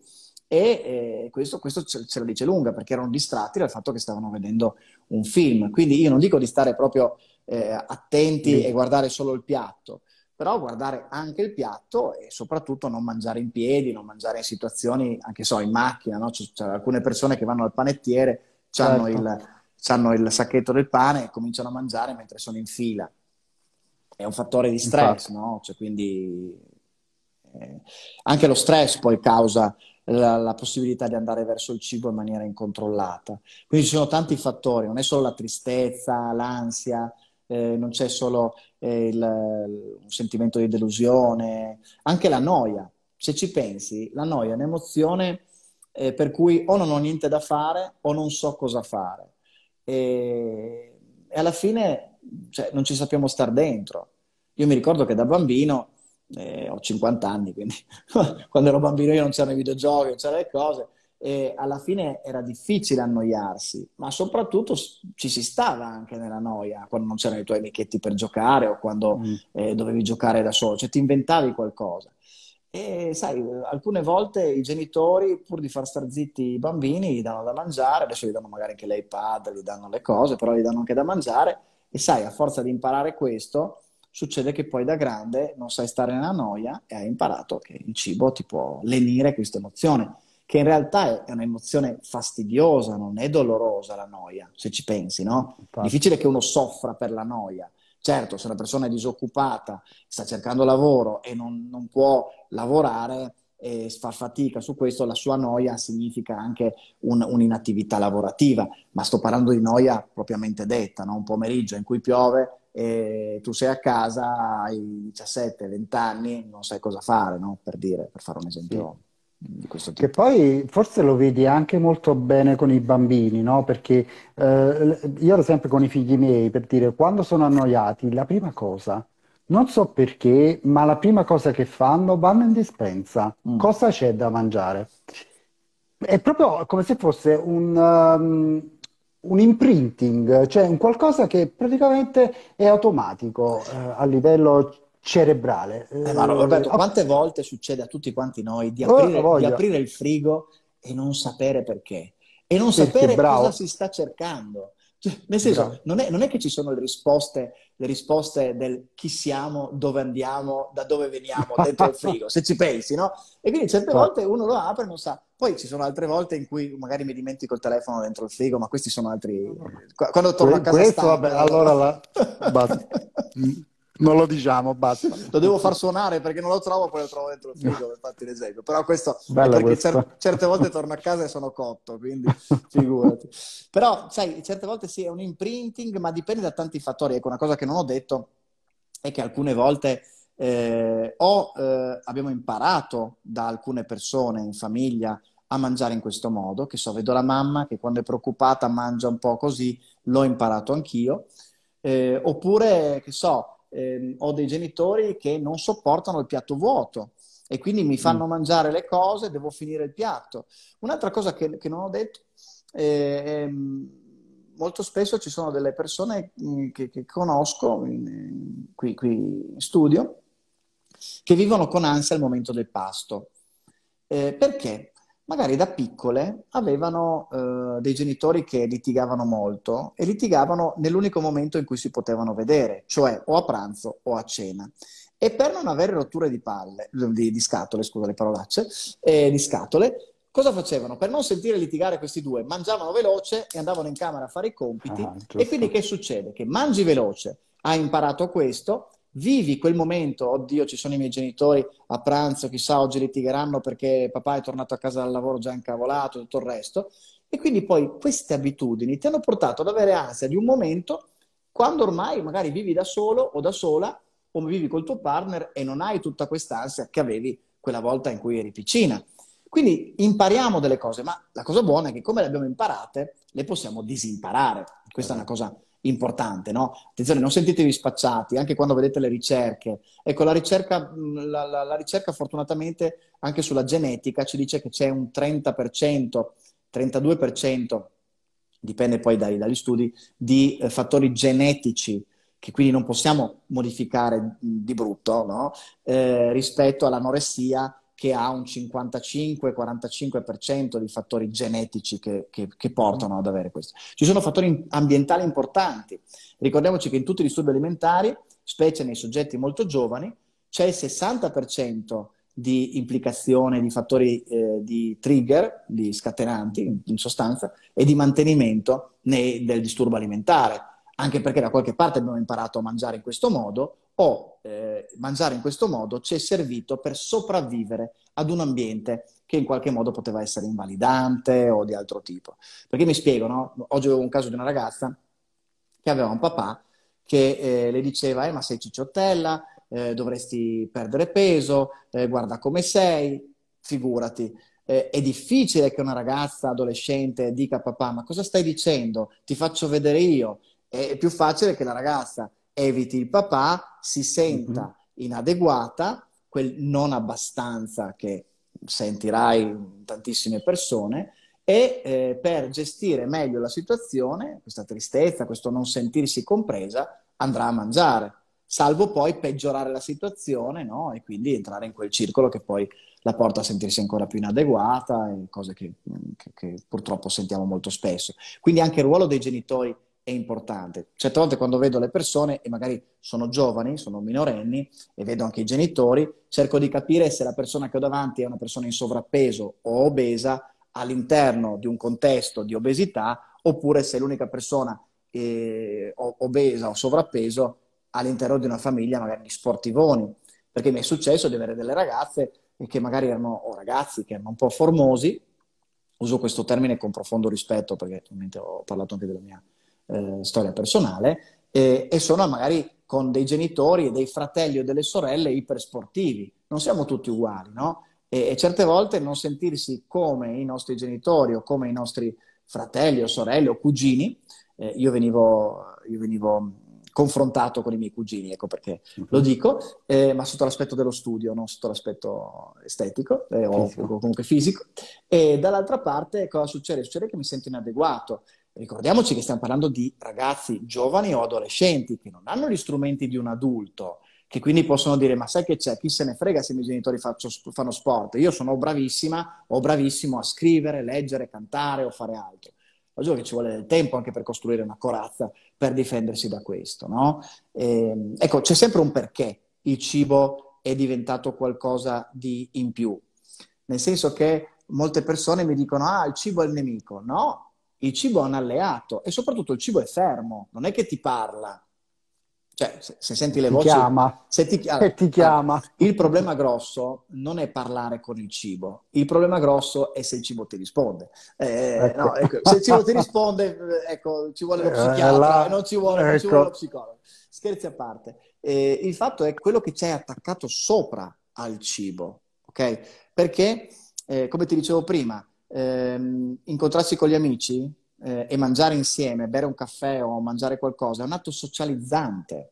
e eh, questo, questo, ce lo dice lunga perché erano distratti dal fatto che stavano vedendo un film. Quindi io non dico di stare proprio eh, attenti sì. e guardare solo il piatto, però guardare anche il piatto e soprattutto non mangiare in piedi, non mangiare in situazioni, anche so, in macchina, no? C- c'è cioè, alcune persone che vanno al panettiere, hanno certo. il, il, sacchetto del pane e cominciano a mangiare mentre sono in fila. È un fattore di stress, Infatti. no? Cioè, quindi eh, anche lo stress poi causa la, la, possibilità di andare verso il cibo in maniera incontrollata. Quindi ci sono tanti fattori, non è solo la tristezza, l'ansia, eh, non c'è solo eh, il, un sentimento di delusione, anche la noia. Se ci pensi, la noia è un'emozione eh, per cui o non ho niente da fare o non so cosa fare. E, e alla fine cioè, non ci sappiamo star dentro. Io mi ricordo che da bambino, eh, ho 50 anni, quindi quando ero bambino io non c'erano i videogiochi, non c'erano le cose, e alla fine era difficile annoiarsi, ma soprattutto ci si stava anche nella noia quando non c'erano i tuoi amichetti per giocare o quando mm. eh, dovevi giocare da solo, cioè ti inventavi qualcosa. E sai, alcune volte i genitori, pur di far star zitti i bambini, gli danno da mangiare, adesso gli danno magari anche l'iPad, gli danno le cose, però gli danno anche da mangiare e sai, a forza di imparare questo, succede che poi da grande non sai stare nella noia e hai imparato che il cibo ti può lenire questa emozione che in realtà è un'emozione fastidiosa, non è dolorosa la noia, se ci pensi, no? È difficile che uno soffra per la noia. Certo, se una persona è disoccupata, sta cercando lavoro e non, non può lavorare, e fa fatica su questo, la sua noia significa anche un, un'inattività lavorativa, ma sto parlando di noia propriamente detta, no? un pomeriggio in cui piove e tu sei a casa, hai 17-20 anni, non sai cosa fare, no? per dire, per fare un esempio di questo tipo. Che poi forse lo vedi anche molto bene con i bambini, no? Perché eh, io ad esempio con i figli miei, per dire, quando sono annoiati, la prima cosa, non so perché, ma la prima cosa che fanno, vanno in dispensa. Mm. Cosa c'è da mangiare? È proprio come se fosse un... Um, un imprinting, cioè un qualcosa che praticamente è automatico eh, a livello cerebrale. Eh, ma eh, Roberto, quante volte succede a tutti quanti noi di aprire, di aprire il frigo e non sapere perché? E non perché, sapere bravo. cosa si sta cercando. Cioè, nel senso, non è, non è, che ci sono le risposte, le risposte del chi siamo, dove andiamo, da dove veniamo dentro il frigo, se ci pensi, no? E quindi certe certo. volte uno lo apre e non sa. Poi ci sono altre volte in cui magari mi dimentico il telefono dentro il frigo, ma questi sono altri... Quando torno a casa... Questo, stanco, vabbè, allora... La... non lo diciamo, basta. Lo devo far suonare perché non lo trovo, poi lo trovo dentro il frigo per farti l'esempio. Però questo Bella è perché cer- certe volte torno a casa e sono cotto, quindi figurati. Però, sai, certe volte sì, è un imprinting, ma dipende da tanti fattori. Ecco, una cosa che non ho detto è che alcune volte eh, o eh, abbiamo imparato da alcune persone in famiglia a mangiare in questo modo, che so, vedo la mamma che quando è preoccupata mangia un po' così, l'ho imparato anch'io. Eh, oppure, che so, eh, ho dei genitori che non sopportano il piatto vuoto e quindi mi fanno mm. mangiare le cose, devo finire il piatto. Un'altra cosa che, che non ho detto è, eh, è ehm, molto spesso ci sono delle persone mm, che, che conosco in, qui, qui, in studio che vivono con ansia al momento del pasto. Eh, perché? magari da piccole avevano eh, dei genitori che litigavano molto e litigavano nell'unico momento in cui si potevano vedere, cioè o a pranzo o a cena. E per non avere rotture di palle, di, di scatole, scusa le parolacce, eh, di scatole, cosa facevano? Per non sentire litigare questi due, mangiavano veloce e andavano in camera a fare i compiti. Ah, e quindi che succede? Che mangi veloce, hai imparato questo, vivi quel momento, oddio ci sono i miei genitori a pranzo, chissà oggi litigheranno perché papà è tornato a casa dal lavoro già incavolato, e tutto il resto. E quindi poi queste abitudini ti hanno portato ad avere ansia di un momento quando ormai magari vivi da solo o da sola o vivi col tuo partner e non hai tutta quest'ansia che avevi quella volta in cui eri piccina. Quindi impariamo delle cose, ma la cosa buona è che come le abbiamo imparate, le possiamo disimparare. Questa è una esatto. cosa importante, no? Attenzione, non sentitevi spacciati, anche quando vedete le ricerche. Ecco, la ricerca, mm, la, la, la ricerca fortunatamente anche sulla genetica ci dice che c'è un 30%, 32%, dipende poi dai, dagli studi, di eh, fattori genetici che quindi non possiamo modificare mm, di brutto, no? eh, rispetto all'anoressia che ha un 55-45% di fattori genetici che, che, che, portano ad avere questo. Ci sono fattori ambientali importanti. Ricordiamoci che in tutti i disturbi alimentari, specie nei soggetti molto giovani, c'è il 60% di implicazione di fattori eh, di trigger, di scatenanti in sostanza, e di mantenimento nei, del disturbo alimentare. Anche perché da qualche parte abbiamo imparato a mangiare in questo modo, o eh, mangiare in questo modo ci è servito per sopravvivere ad un ambiente che in qualche modo poteva essere invalidante o di altro tipo. Perché mi spiego, no? Oggi avevo un caso di una ragazza che aveva un papà che eh, le diceva, eh, ma sei cicciottella, eh, dovresti perdere peso, eh, guarda come sei, figurati. Eh, è difficile che una ragazza adolescente dica a papà, ma cosa stai dicendo? Ti faccio vedere io. È più facile che la ragazza eviti il papà, si senta mm-hmm. inadeguata, quel non abbastanza che sentirai tantissime persone, e eh, per gestire meglio la situazione, questa tristezza, questo non sentirsi compresa, andrà a mangiare, salvo poi peggiorare la situazione no? e quindi entrare in quel circolo che poi la porta a sentirsi ancora più inadeguata, cose che, che, che purtroppo sentiamo molto spesso. Quindi anche il ruolo dei genitori è importante. Certe volte quando vedo le persone, e magari sono giovani, sono minorenni, e vedo anche i genitori, cerco di capire se la persona che ho davanti è una persona in sovrappeso o obesa all'interno di un contesto di obesità, oppure se è l'unica persona eh, obesa o sovrappeso all'interno di una famiglia magari di sportivoni. Perché mi è successo di avere delle ragazze che magari erano, o ragazzi che erano un po' formosi, uso questo termine con profondo rispetto perché ovviamente ho parlato anche della mia eh, storia personale, e, e sono magari con dei genitori, dei fratelli o delle sorelle ipersportivi. Non siamo tutti uguali, no? E, e, certe volte non sentirsi come i nostri genitori o come i nostri fratelli o sorelle o cugini, eh, io, venivo, io, venivo, confrontato con i miei cugini, ecco perché mhm. lo dico, eh, ma sotto l'aspetto dello studio, non sotto l'aspetto estetico eh, o, o comunque fisico. E dall'altra parte cosa succede? Succede che mi sento inadeguato, Ricordiamoci che stiamo parlando di ragazzi giovani o adolescenti che non hanno gli strumenti di un adulto, che quindi possono dire ma sai che c'è, chi se ne frega se i miei genitori faccio, fanno sport, io sono bravissima o bravissimo a scrivere, leggere, cantare o fare altro. Lo so che ci vuole del tempo anche per costruire una corazza per difendersi da questo, no? E, ehm, ecco, c'è sempre un perché il cibo è diventato qualcosa di in più. Nel senso che molte persone mi dicono ah, il cibo è il nemico. No, il cibo è un alleato e soprattutto il cibo è fermo, non è che ti parla. Cioè, se, se senti le ti voci... Chiama. Se ti, allora, ti chiama. Il problema grosso non è parlare con il cibo, il problema grosso è se il cibo ti risponde. Eh, ecco. no, ecco, se il cibo ti risponde, eh, ecco, ci vuole lo eh, psichiatra, eh, non, ci vuole, non ci vuole, ecco. lo psicologo. Scherzi a parte. Eh, il fatto è quello che c'è attaccato sopra al cibo, ok? Perché, eh, come ti dicevo prima, ehm, incontrarsi con gli amici eh, e mangiare insieme, bere un caffè o mangiare qualcosa, è un atto socializzante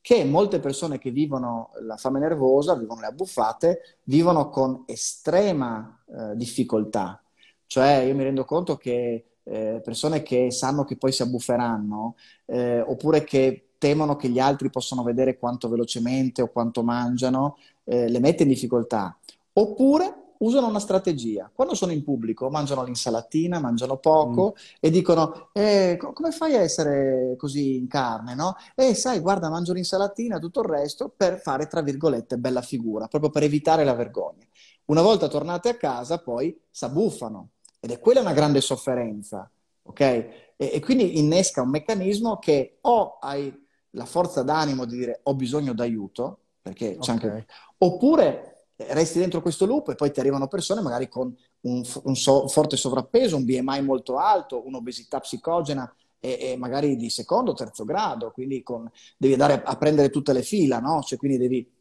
che molte persone che vivono la fame nervosa, vivono le abbuffate, vivono con estrema eh, difficoltà. Cioè io mi rendo conto che eh, persone che sanno che poi si abbufferanno, eh, oppure che temono che gli altri possano vedere quanto velocemente o quanto mangiano, eh, le mette in difficoltà. Oppure usano una strategia. Quando sono in pubblico mangiano l'insalatina, mangiano poco mm. e dicono eh, co- come fai a essere così in carne, no? E eh, sai, guarda, mangio l'insalatina, e tutto il resto per fare, tra virgolette, bella figura, proprio per evitare la vergogna. Una volta tornate a casa poi s'abbuffano ed è quella una grande sofferenza, ok? E, e quindi innesca un meccanismo che o hai la forza d'animo di dire ho bisogno d'aiuto, perché okay. c'è anche... Oppure resti dentro questo loop e poi ti arrivano persone magari con un, un so, forte sovrappeso, un BMI molto alto, un'obesità psicogena e, e, magari di secondo o terzo grado, quindi con, devi andare a, prendere tutte le fila, no? cioè, quindi devi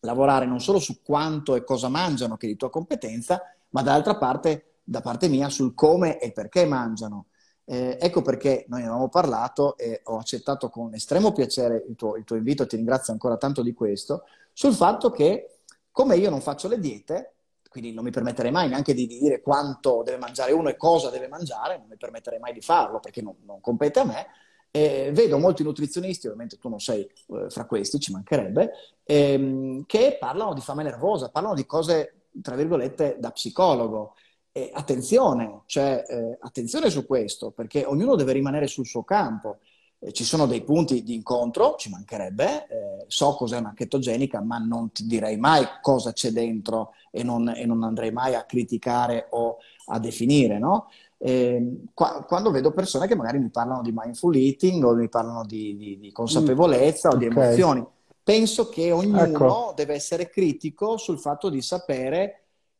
lavorare non solo su quanto e cosa mangiano, che è di tua competenza, ma dall'altra parte, da parte mia, sul come e perché mangiano. Eh, ecco perché noi avevamo parlato e ho accettato con estremo piacere il tuo, il tuo invito, ti ringrazio ancora tanto di questo, sul fatto che come io non faccio le diete, quindi non mi permetterei mai neanche di dire quanto deve mangiare uno e cosa deve mangiare, non mi permetterei mai di farlo perché non, non compete a me. Eh, vedo molti nutrizionisti, ovviamente tu non sei eh, fra questi, ci mancherebbe, ehm, che parlano di fame nervosa, parlano di cose, tra virgolette, da psicologo. Eh, attenzione, cioè, eh, attenzione su questo, perché ognuno deve rimanere sul suo campo. Eh, ci sono dei punti di incontro, ci mancherebbe, eh, so cos'è una chetogenica, ma non ti direi mai cosa c'è dentro e non, e non andrei mai a criticare o a definire, no? Eh, qua, quando vedo persone che magari mi parlano di mindful eating o mi parlano di, di, di mm, consapevolezza mm. o di okay. emozioni, penso che ognuno ecco. deve essere critico sul fatto di sapere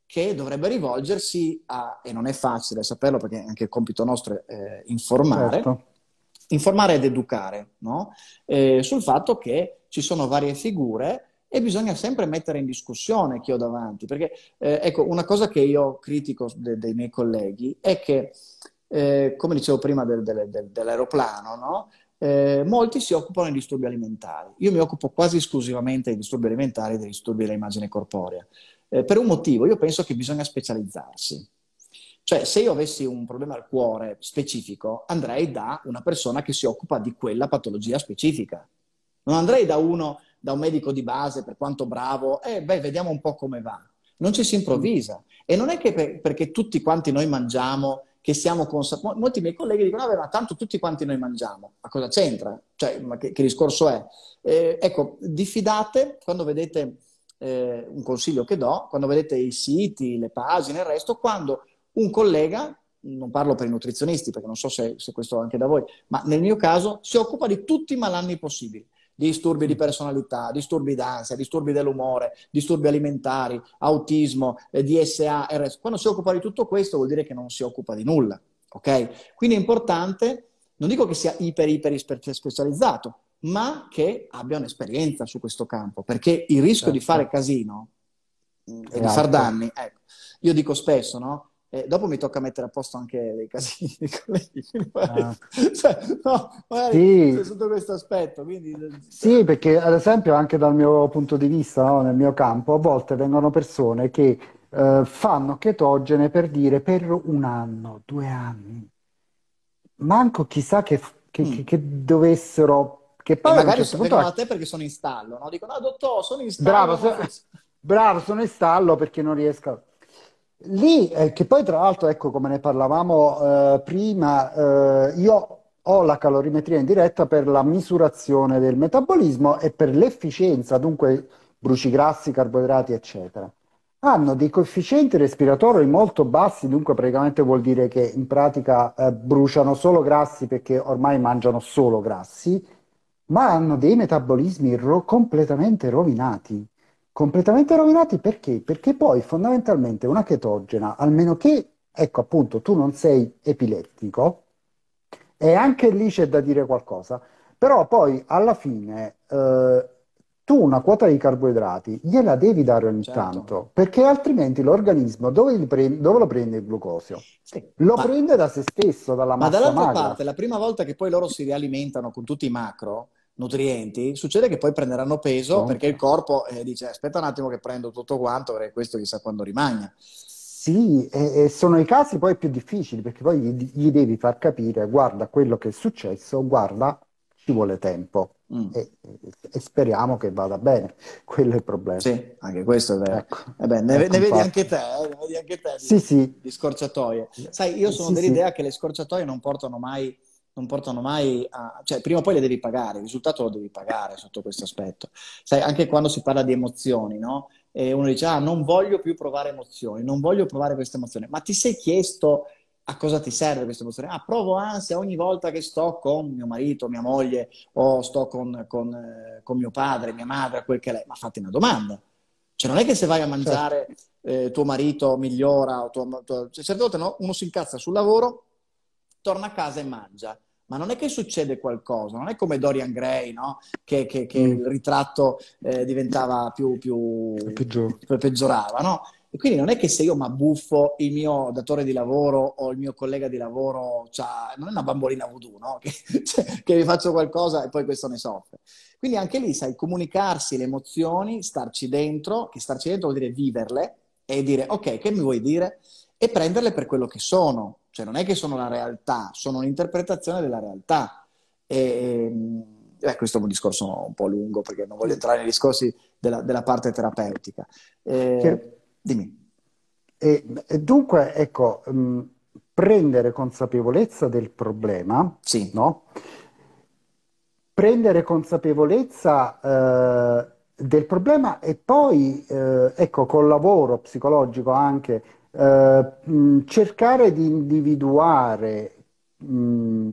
che dovrebbe rivolgersi a, e non è facile saperlo perché anche il compito nostro è eh, informare, certo informare ed educare no? eh, sul fatto che ci sono varie figure e bisogna sempre mettere in discussione chi ho davanti, perché eh, ecco, una cosa che io critico de- dei miei colleghi è che, eh, come dicevo prima del, del, del, dell'aeroplano, no? eh, molti si occupano di disturbi alimentari. Io mi occupo quasi esclusivamente dei disturbi alimentari e dei disturbi dell'immagine corporea, eh, per un motivo, io penso che bisogna specializzarsi. Cioè, se io avessi un problema al cuore specifico, andrei da una persona che si occupa di quella patologia specifica. Non andrei da uno, da un medico di base, per quanto bravo, eh, beh, vediamo un po' come va. Non ci si improvvisa. E non è che per, perché tutti quanti noi mangiamo che siamo consapevoli. Molti miei colleghi dicono: vabbè, ah, ma tanto tutti quanti noi mangiamo, ma cosa c'entra? Cioè, che, che, discorso è? Eh, ecco, diffidate quando vedete eh, un consiglio che do, quando vedete i siti, le pagine, il resto, quando un collega, non parlo per i nutrizionisti perché non so se, se questo anche da voi, ma nel mio caso si occupa di tutti i malanni possibili disturbi di mm. personalità, disturbi d'ansia, disturbi dell'umore, disturbi alimentari, autismo, eh, DSA, RS. Quando si occupa di tutto questo vuol dire che non si occupa di nulla, ok? Quindi è importante, non dico che sia iper, iper specializzato, ma che abbia un'esperienza su questo campo, perché il rischio certo. di fare casino mm, e esatto. di far esatto. danni, ecco, io dico spesso, no? E dopo mi tocca mettere a posto anche dei casini dei colleghi. Ah. cioè, no, sì. sotto questo aspetto. Quindi... Sì, perché ad esempio anche dal mio punto di vista, no, nel mio campo, a volte vengono persone che eh, fanno chetogene per dire per un anno, due anni. Manco chissà che, che, mm. che, che dovessero... Che poi magari certo sono punto... a te perché sono in stallo, no? Dicono, ah, dottore, sono in stallo. Bravo, so... Bravo, sono in stallo perché non riesco. a... Lì, eh, che poi tra l'altro, ecco come ne parlavamo eh, prima, eh, io ho la calorimetria in diretta per la misurazione del metabolismo e per l'efficienza, dunque bruci grassi, carboidrati, eccetera. Hanno dei coefficienti respiratori molto bassi, dunque praticamente vuol dire che in pratica eh, bruciano solo grassi perché ormai mangiano solo grassi, ma hanno dei metabolismi ro- completamente rovinati completamente rovinati perché? Perché poi fondamentalmente una chetogena, almeno che, ecco appunto, tu non sei epilettico, e anche lì c'è da dire qualcosa, però poi alla fine eh, tu una quota di carboidrati gliela devi dare ogni certo. tanto, perché altrimenti l'organismo dove, pre- dove lo prende il glucosio? Sì. Lo ma, prende da se stesso, dalla ma massa Ma dall'altra magra. parte, la prima volta che poi loro si rialimentano con tutti i macro, nutrienti, succede che poi prenderanno peso oh. perché il corpo eh, dice aspetta un attimo che prendo tutto quanto perché questo chissà quando rimagna. Sì, e, e sono i casi poi più difficili perché poi gli, gli, devi far capire guarda quello che è successo, guarda ci vuole tempo mm. e, e, speriamo che vada bene, quello è il problema. Sì, anche questo è vero. Ecco. Eh beh, ne, ecco ne, vedi anche te, eh, ne vedi anche te di, sì, di scorciatoie. Sai, io sono sì, dell'idea che le scorciatoie non portano mai non portano mai a... cioè prima o poi le devi pagare, il risultato lo devi pagare sotto questo aspetto. Sai, anche quando si parla di emozioni, no? E uno dice, ah, non voglio più provare emozioni, non voglio provare questa emozione, ma ti sei chiesto a cosa ti serve questa emozione? Ah, provo ansia ogni volta che sto con mio marito, mia moglie, o sto con, con, eh, con mio padre, mia madre, quel che è lei, ma fatti una domanda. Cioè non è che se vai a mangiare certo. eh, tuo marito migliora, o tuo, tuo... Cioè, certe volte no? uno si incazza sul lavoro torna a casa e mangia. Ma non è che succede qualcosa, non è come Dorian Gray, no? che, che, che mm. il ritratto eh, diventava più, più Peggior. peggiorava. No? E quindi non è che se io mi abbuffo il mio datore di lavoro o il mio collega di lavoro, cioè, non è una bambolina voodoo, no? che, cioè, che, vi faccio qualcosa e poi questo ne soffre. Quindi anche lì, sai, comunicarsi le emozioni, starci dentro, che starci dentro vuol dire viverle e dire ok, che mi vuoi dire? E prenderle per quello che sono cioè non è che sono la realtà, sono un'interpretazione della realtà. E, ehm, eh, questo è un discorso un po' lungo perché non voglio entrare nei discorsi della, della parte terapeutica. Eh, che, dimmi. E, e dunque, ecco, mh, mm, prendere consapevolezza del problema, sì. no? prendere consapevolezza eh, del problema e poi, eh, ecco, col lavoro psicologico anche eh, mm, cercare di individuare mh, mm,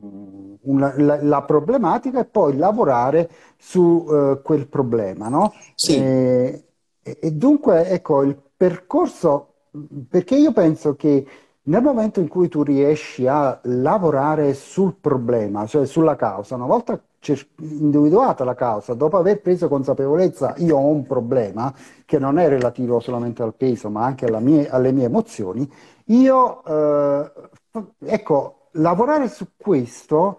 una, la, la, problematica e poi lavorare su eh, quel problema, no? Sì. E, e, dunque, ecco, il percorso, mm, perché io penso che nel momento in cui tu riesci a lavorare sul problema, cioè sulla causa, una volta individuata la causa, dopo aver preso consapevolezza io ho un problema che non è relativo solamente al peso ma anche mie, alle mie emozioni, io eh, ecco, lavorare su questo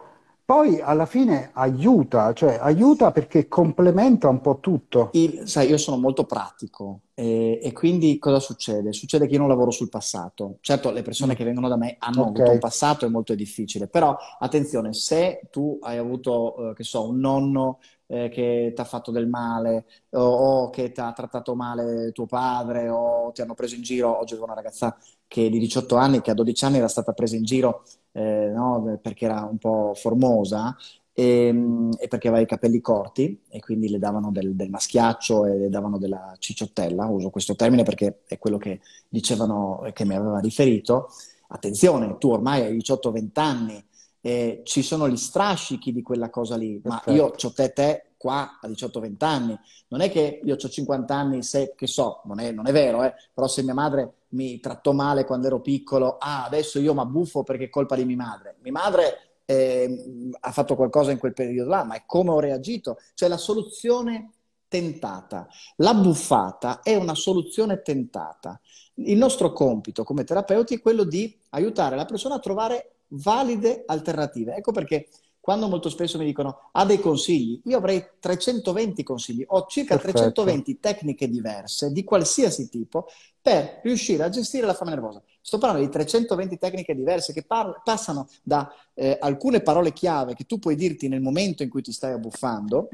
poi alla fine aiuta, cioè aiuta perché complementa un po' tutto. Il, sai, io sono molto pratico e, e, quindi cosa succede? Succede che io non lavoro sul passato. Certo, le persone mm. che vengono da me hanno okay. avuto un passato, è molto difficile, però attenzione, se tu hai avuto, eh, che so, un nonno eh, che ti ha fatto del male o, o che ti ha trattato male tuo padre o ti hanno preso in giro. Oggi avevo una ragazza che di 18 anni, che a 12 anni era stata presa in giro eh, no, perché era un po' formosa e, ehm, e, perché aveva i capelli corti e quindi le davano del, del, maschiaccio e le davano della cicciottella, uso questo termine perché è quello che dicevano e che mi aveva riferito. Attenzione, tu ormai hai 18-20 anni, eh, ci sono gli strascichi di quella cosa lì, ma Perfetto. io ho te te qua a 18-20 anni, non è che io ho 50 anni, se, che so, non è, non è vero, eh? però se mia madre mi trattò male quando ero piccolo, ah, adesso io mi abbuffo perché è colpa di mia madre. Mia madre eh, ha fatto qualcosa in quel periodo là, ma è come ho reagito? Cioè la soluzione tentata. La buffata è una soluzione tentata. Il nostro compito come terapeuti è quello di aiutare la persona a trovare valide alternative. Ecco perché quando molto spesso mi dicono ha dei consigli, io avrei 320 consigli, ho circa Perfetto. 320 tecniche diverse di qualsiasi tipo per riuscire a gestire la fame nervosa. Sto parlando di 320 tecniche diverse che par- passano da eh, alcune parole chiave che tu puoi dirti nel momento in cui ti stai abbuffando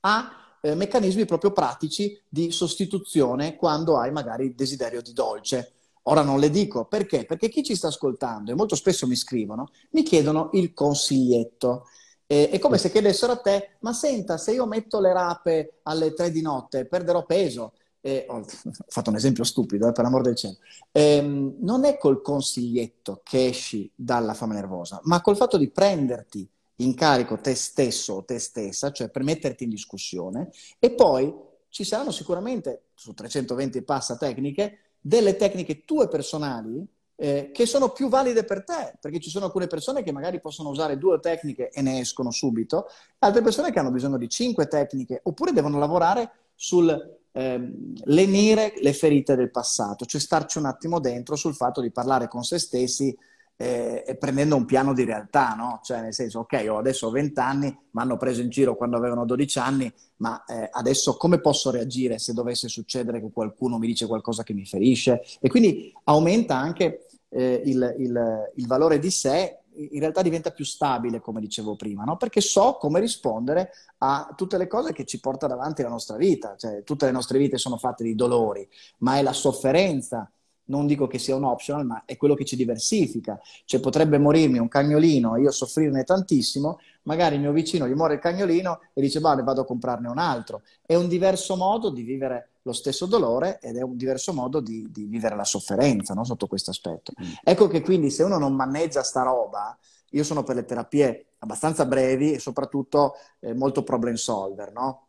a eh, meccanismi proprio pratici di sostituzione quando hai magari desiderio di dolce Ora non le dico perché? Perché chi ci sta ascoltando e molto spesso mi scrivono, mi chiedono il consiglietto. E, è come se chiedessero a te, ma senta, se io metto le rape alle tre di notte, perderò peso. E, ho fatto un esempio stupido, eh, per l'amor del cielo. Ehm, non è col consiglietto che esci dalla fame nervosa, ma col fatto di prenderti in carico te stesso o te stessa, cioè per metterti in discussione, e poi ci saranno sicuramente, su 320 passa tecniche, delle tecniche tue personali eh, che sono più valide per te, perché ci sono alcune persone che magari possono usare due tecniche e ne escono subito, altre persone che hanno bisogno di cinque tecniche, oppure devono lavorare sul eh, lenire le ferite del passato, cioè starci un attimo dentro sul fatto di parlare con se stessi, eh, prendendo un piano di realtà, no? Cioè, nel senso, ok, io adesso ho 20 anni, mi hanno preso in giro quando avevano 12 anni, ma eh, adesso come posso reagire se dovesse succedere che qualcuno mi dice qualcosa che mi ferisce? E quindi aumenta anche eh, il, il, il valore di sé in realtà diventa più stabile, come dicevo prima, no? perché so come rispondere a tutte le cose che ci porta davanti la nostra vita. Cioè, tutte le nostre vite sono fatte di dolori, ma è la sofferenza non dico che sia un optional, ma è quello che ci diversifica. Cioè potrebbe morirmi un cagnolino e io soffrirne tantissimo, magari il mio vicino gli muore il cagnolino e dice vale, vado a comprarne un altro. È un diverso modo di vivere lo stesso dolore ed è un diverso modo di, di vivere la sofferenza no? sotto questo aspetto. Mm. Ecco che quindi se uno non maneggia sta roba, io sono per le terapie abbastanza brevi e soprattutto eh, molto problem solver, no?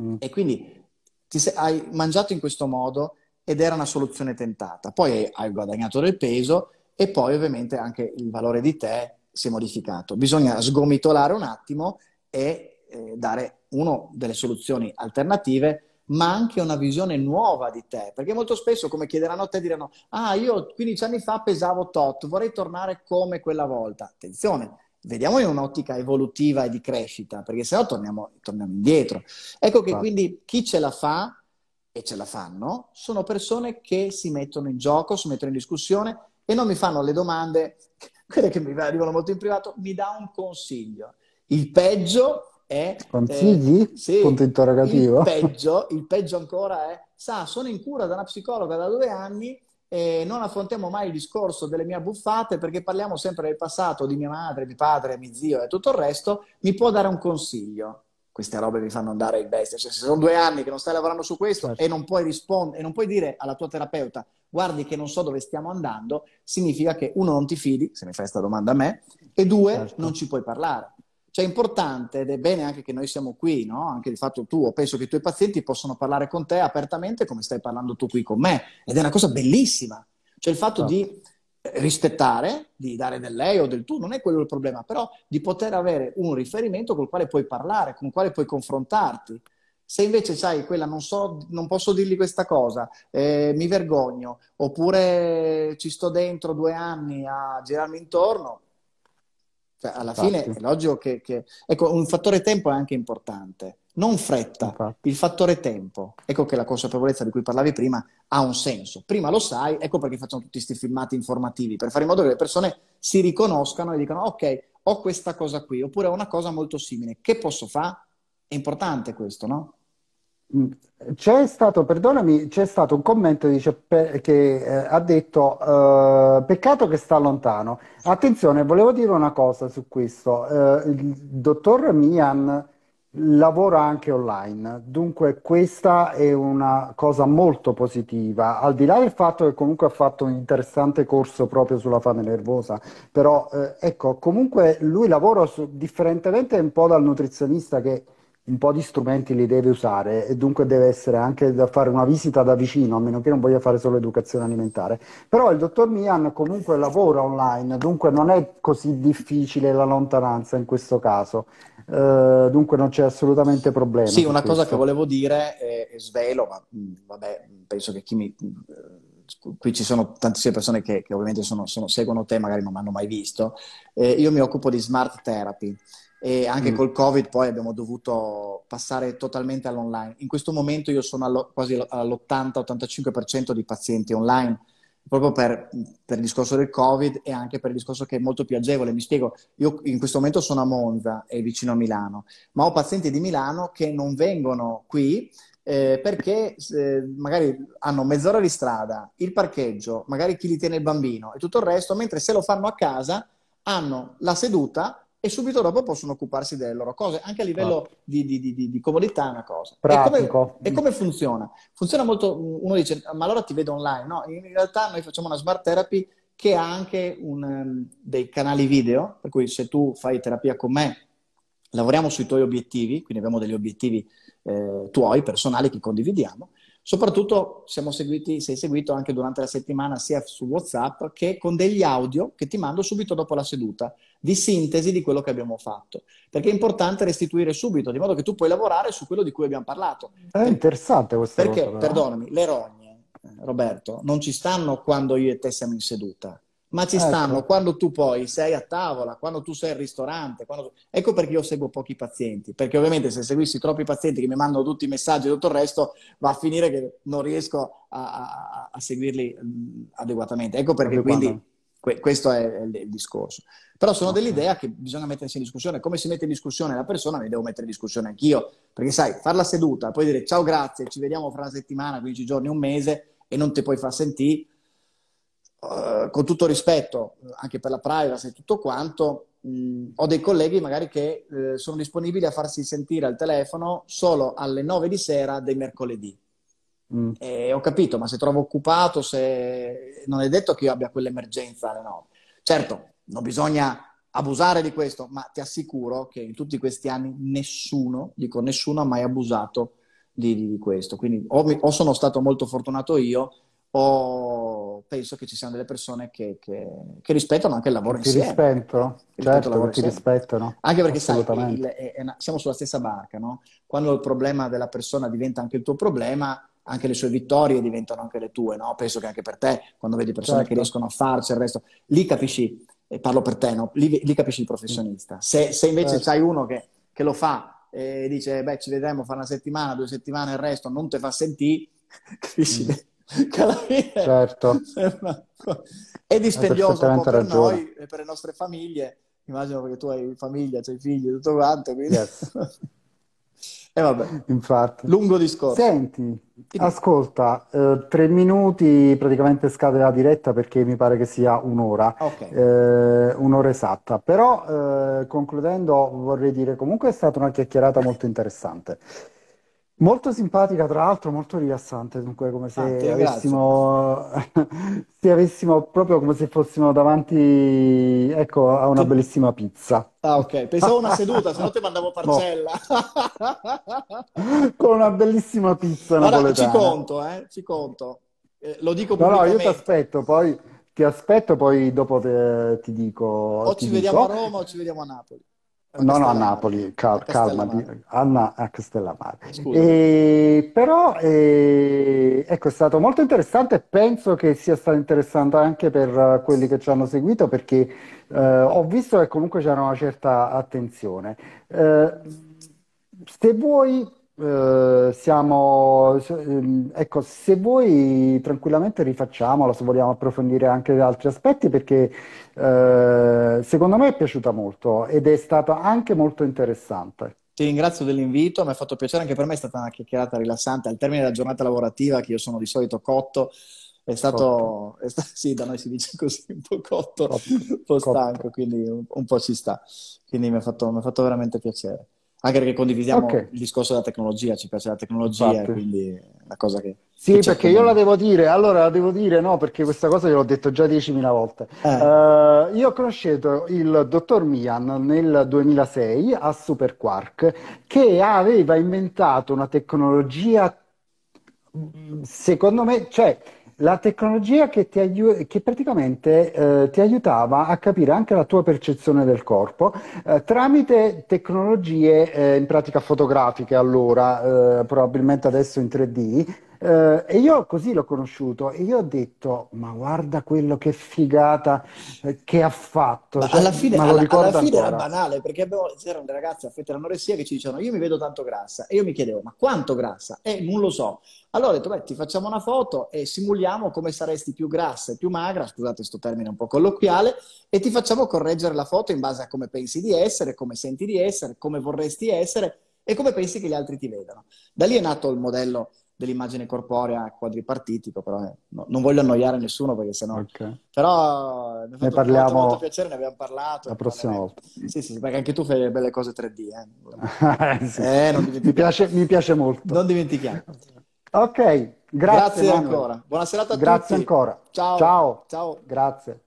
Mm. E quindi ti sei, hai mangiato in questo modo ed era una soluzione tentata. Poi hai guadagnato del peso e poi ovviamente anche il valore di te si è modificato. Bisogna sgomitolare un attimo e eh, dare uno delle soluzioni alternative ma anche una visione nuova di te, perché molto spesso come chiederanno a te diranno "Ah, io 15 anni fa pesavo tot, vorrei tornare come quella volta". Attenzione, vediamo in un'ottica evolutiva e di crescita, perché se no torniamo, torniamo indietro. Ecco che certo. quindi chi ce la fa e ce la fanno, sono persone che si mettono in gioco, si mettono in discussione e non mi fanno le domande, quelle che mi arrivano molto in privato, mi dà un consiglio. Il peggio è... Consigli? Eh, sì, punto interrogativo. Il peggio, il peggio ancora è, sa, sono in cura da una psicologa da due anni e non affrontiamo mai il discorso delle mie buffate perché parliamo sempre del passato, di mia madre, di padre, mio zio e tutto il resto, mi può dare un consiglio queste robe mi fanno andare il bestia. Cioè, se sono due anni che non stai lavorando su questo certo. e non puoi rispondere, e non puoi dire alla tua terapeuta guardi che non so dove stiamo andando, significa che uno non ti fidi, se mi fai questa domanda a me, e due certo. non ci puoi parlare. Cioè è importante, ed è bene anche che noi siamo qui, no? anche il fatto tuo, penso che i tuoi pazienti possano parlare con te apertamente come stai parlando tu qui con me, ed è una cosa bellissima. Cioè il fatto certo. di rispettare, di dare del lei o del tu, non è quello il problema, però di poter avere un riferimento col quale puoi parlare, con il quale puoi confrontarti. Se invece sai quella non so, non posso dirgli questa cosa, eh, mi vergogno, oppure ci sto dentro due anni a girarmi intorno, cioè, alla Infatti. fine esatto. è logico che, che... Ecco, un fattore tempo è anche importante non fretta, il fattore tempo. Ecco che la consapevolezza di cui parlavi prima ha un senso. Prima lo sai, ecco perché facciamo tutti questi filmati informativi, per fare in modo che le persone si riconoscano e dicano ok, ho questa cosa qui, oppure ho una cosa molto simile, che posso fare? È importante questo, no? Mm, c'è stato, perdonami, c'è stato un commento dice, per, che eh, ha detto eh, peccato che sta lontano. Attenzione, volevo dire una cosa su questo. Eh, il dottor Mian lavora anche online, dunque questa è una cosa molto positiva, al di là del fatto che comunque ha fatto un interessante corso proprio sulla fame nervosa, però eh, ecco, comunque lui lavora su, differentemente un po' dal nutrizionista che un po' di strumenti li deve usare e dunque deve essere anche da fare una visita da vicino, a meno che non voglia fare solo educazione alimentare. Però il dottor Mian comunque lavora online, dunque non è così difficile la lontananza in questo caso. Eh, dunque non c'è assolutamente problema. Sì, una questo. cosa che volevo dire, e svelo, ma mm, vabbè, penso che chi mi... Eh, qui ci sono tantissime persone che, che ovviamente sono, sono, seguono te, magari non mi hanno mai visto. Eh, io mi occupo di smart therapy e anche mm. col covid poi abbiamo dovuto passare totalmente all'online in questo momento io sono allo, quasi all'80-85% di pazienti online proprio per, per, il discorso del Covid e anche per il discorso che è molto più agevole. Mi spiego, io in questo momento sono a Monza, e vicino a Milano, ma ho pazienti di Milano che non vengono qui eh, perché eh, magari hanno mezz'ora di strada, il parcheggio, magari chi li tiene il bambino e tutto il resto, mentre se lo fanno a casa hanno la seduta e subito dopo possono occuparsi delle loro cose, anche a livello ah. di, di, di, di, comodità è una cosa. E come, e come, funziona? Funziona molto, uno dice, ma allora ti vedo online, no? In realtà noi facciamo una smart therapy che ha anche un, ehm, dei canali video, per cui se tu fai terapia con me, lavoriamo sui tuoi obiettivi, quindi abbiamo degli obiettivi eh, tuoi, personali, che condividiamo, Soprattutto siamo seguiti, sei seguito anche durante la settimana sia su WhatsApp che con degli audio che ti mando subito dopo la seduta di sintesi di quello che abbiamo fatto. Perché è importante restituire subito, di modo che tu puoi lavorare su quello di cui abbiamo parlato. È interessante questa cosa. Perché, perdonami, le rogne, Roberto, non ci stanno quando io e te siamo in seduta ma ci ecco. stanno ecco. quando tu poi sei a tavola, quando tu sei al ristorante. Quando... Ecco perché io seguo pochi pazienti, perché ovviamente se seguissi troppi pazienti che mi mandano tutti i messaggi e tutto il resto, va a finire che non riesco a, a, a seguirli mm, adeguatamente. Ecco perché quando... quindi que- questo è il discorso. Però sono okay. dell'idea che bisogna mettersi in discussione. Come si mette in discussione la persona, mi devo mettere in discussione anch'io. Perché sai, farla seduta, poi dire ciao, grazie, ci vediamo fra una settimana, 15 giorni, un mese e non ti puoi far sentire eh, con tutto rispetto, eh, anche per la privacy e tutto quanto, mh, ho dei colleghi magari che eh, sono disponibili a farsi sentire al telefono solo alle 9 di sera dei mercoledì. Mm. E ho capito, ma se trovo occupato, se... non è detto che io abbia quell'emergenza alle 9. Certo, non bisogna abusare di questo, ma ti assicuro che in tutti questi anni nessuno, dico nessuno, ha mai abusato di, di questo. Quindi o, mi, o, sono stato molto fortunato io, o penso che ci siano delle persone che, che, che rispettano anche il lavoro che insieme. Certo, ti rispettano, certo, lavoro ti rispettano. Anche perché sai, il, è, è siamo sulla stessa barca, no? Quando il problema della persona diventa anche il tuo problema, anche le sue vittorie diventano anche le tue, no? Penso che anche per te, quando vedi persone certo. che riescono a farci il resto, lì capisci, parlo per te, no? lì, lì, capisci il professionista. Se, se invece certo. c'hai uno che, che lo fa e dice, beh, ci vedremo fra una settimana, due settimane, il resto non te fa sentire, capisci? Mm che certo. Ecco. è dispendioso un po' per ragione. noi e per le nostre famiglie. Immagino perché tu hai famiglia, hai figli, tutto quanto. Quindi... Yes. e vabbè, infatti. Lungo discorso. Senti, ascolta, eh, tre minuti praticamente scade la diretta perché mi pare che sia un'ora, okay. eh, un'ora esatta. Però eh, concludendo vorrei dire comunque è stata una chiacchierata molto interessante. Molto simpatica, tra l'altro, molto rilassante, dunque come ah, se ah, avessimo, se avessimo proprio come se fossimo davanti, ecco, a una bellissima pizza. Ah, ok, pensavo una seduta, se no ti mandavo parcella. Con una bellissima pizza Guarda, ci conto, eh, ci conto. Eh, lo dico No, no, io ti aspetto, poi ti aspetto, poi dopo te, ti dico. O ti ci dico. vediamo a Roma o ci vediamo a Napoli. No, no, a Napoli, cal- calmati, Anna a Castellamare. E, però eh, ecco, è stato molto interessante e penso che sia stato interessante anche per eh, quelli che ci hanno seguito perché eh, ho visto che comunque c'era una certa attenzione. Eh, se vuoi eh, siamo, ehm, ecco, se voi tranquillamente rifacciamola, se vogliamo approfondire anche altri aspetti, perché eh, secondo me è piaciuta molto ed è stata anche molto interessante. Ti ringrazio dell'invito, mi ha fatto piacere, anche per me è stata una chiacchierata rilassante al termine della giornata lavorativa che io sono di solito cotto. È stato, è sta, sì, da noi si dice così, un po' cotto, cotto. un po' stanco, cotto. quindi un, un, po' ci sta. Quindi mi ha fatto, fatto veramente piacere. Anche perché condividiamo okay. il discorso della tecnologia, ci piace la tecnologia, Infatti. quindi è una cosa che... Sì, che perché io la devo dire, allora la devo dire no, perché questa cosa gliel'ho detto già 10.000 volte. Eh. Uh, io ho conosciuto il dottor Mian nel 2006 a Superquark, che aveva inventato una tecnologia, mm, secondo me, cioè la tecnologia che, ti aiu- che praticamente eh, ti aiutava a capire anche la tua percezione del corpo eh, tramite tecnologie eh, in pratica fotografiche allora, eh, probabilmente adesso in 3D, eh, e io così l'ho conosciuto e io ho detto, ma guarda quello che figata eh, che ha fatto. Cioè, alla fine, alla, alla fine era banale, perché avevo, c'erano delle ragazze affette dall'anoressia che ci dicevano, io mi vedo tanto grassa. E io mi chiedevo, ma quanto grassa? E eh, non lo so. Allora ho detto, beh, ti facciamo una foto e simuliamo come saresti più grassa e più magra, scusate questo termine un po' colloquiale, e ti facciamo correggere la foto in base a come pensi di essere, come senti di essere, come vorresti essere e come pensi che gli altri ti vedano. Da lì è nato il modello dell'immagine corporea quadripartitico, però eh, no, non voglio annoiare nessuno perché sennò... Okay. Però mi ne parliamo... molto, piacere, ne abbiamo parlato. La prossima parliamo... volta. Sì, sì, perché anche tu fai le belle cose 3D. Eh. sì. eh, mi, piace, mi, piace, molto. Non dimentichiamo. ok, grazie. Grazie ancora. Buona serata a grazie tutti. Grazie ancora. Ciao. Ciao. Ciao. Grazie.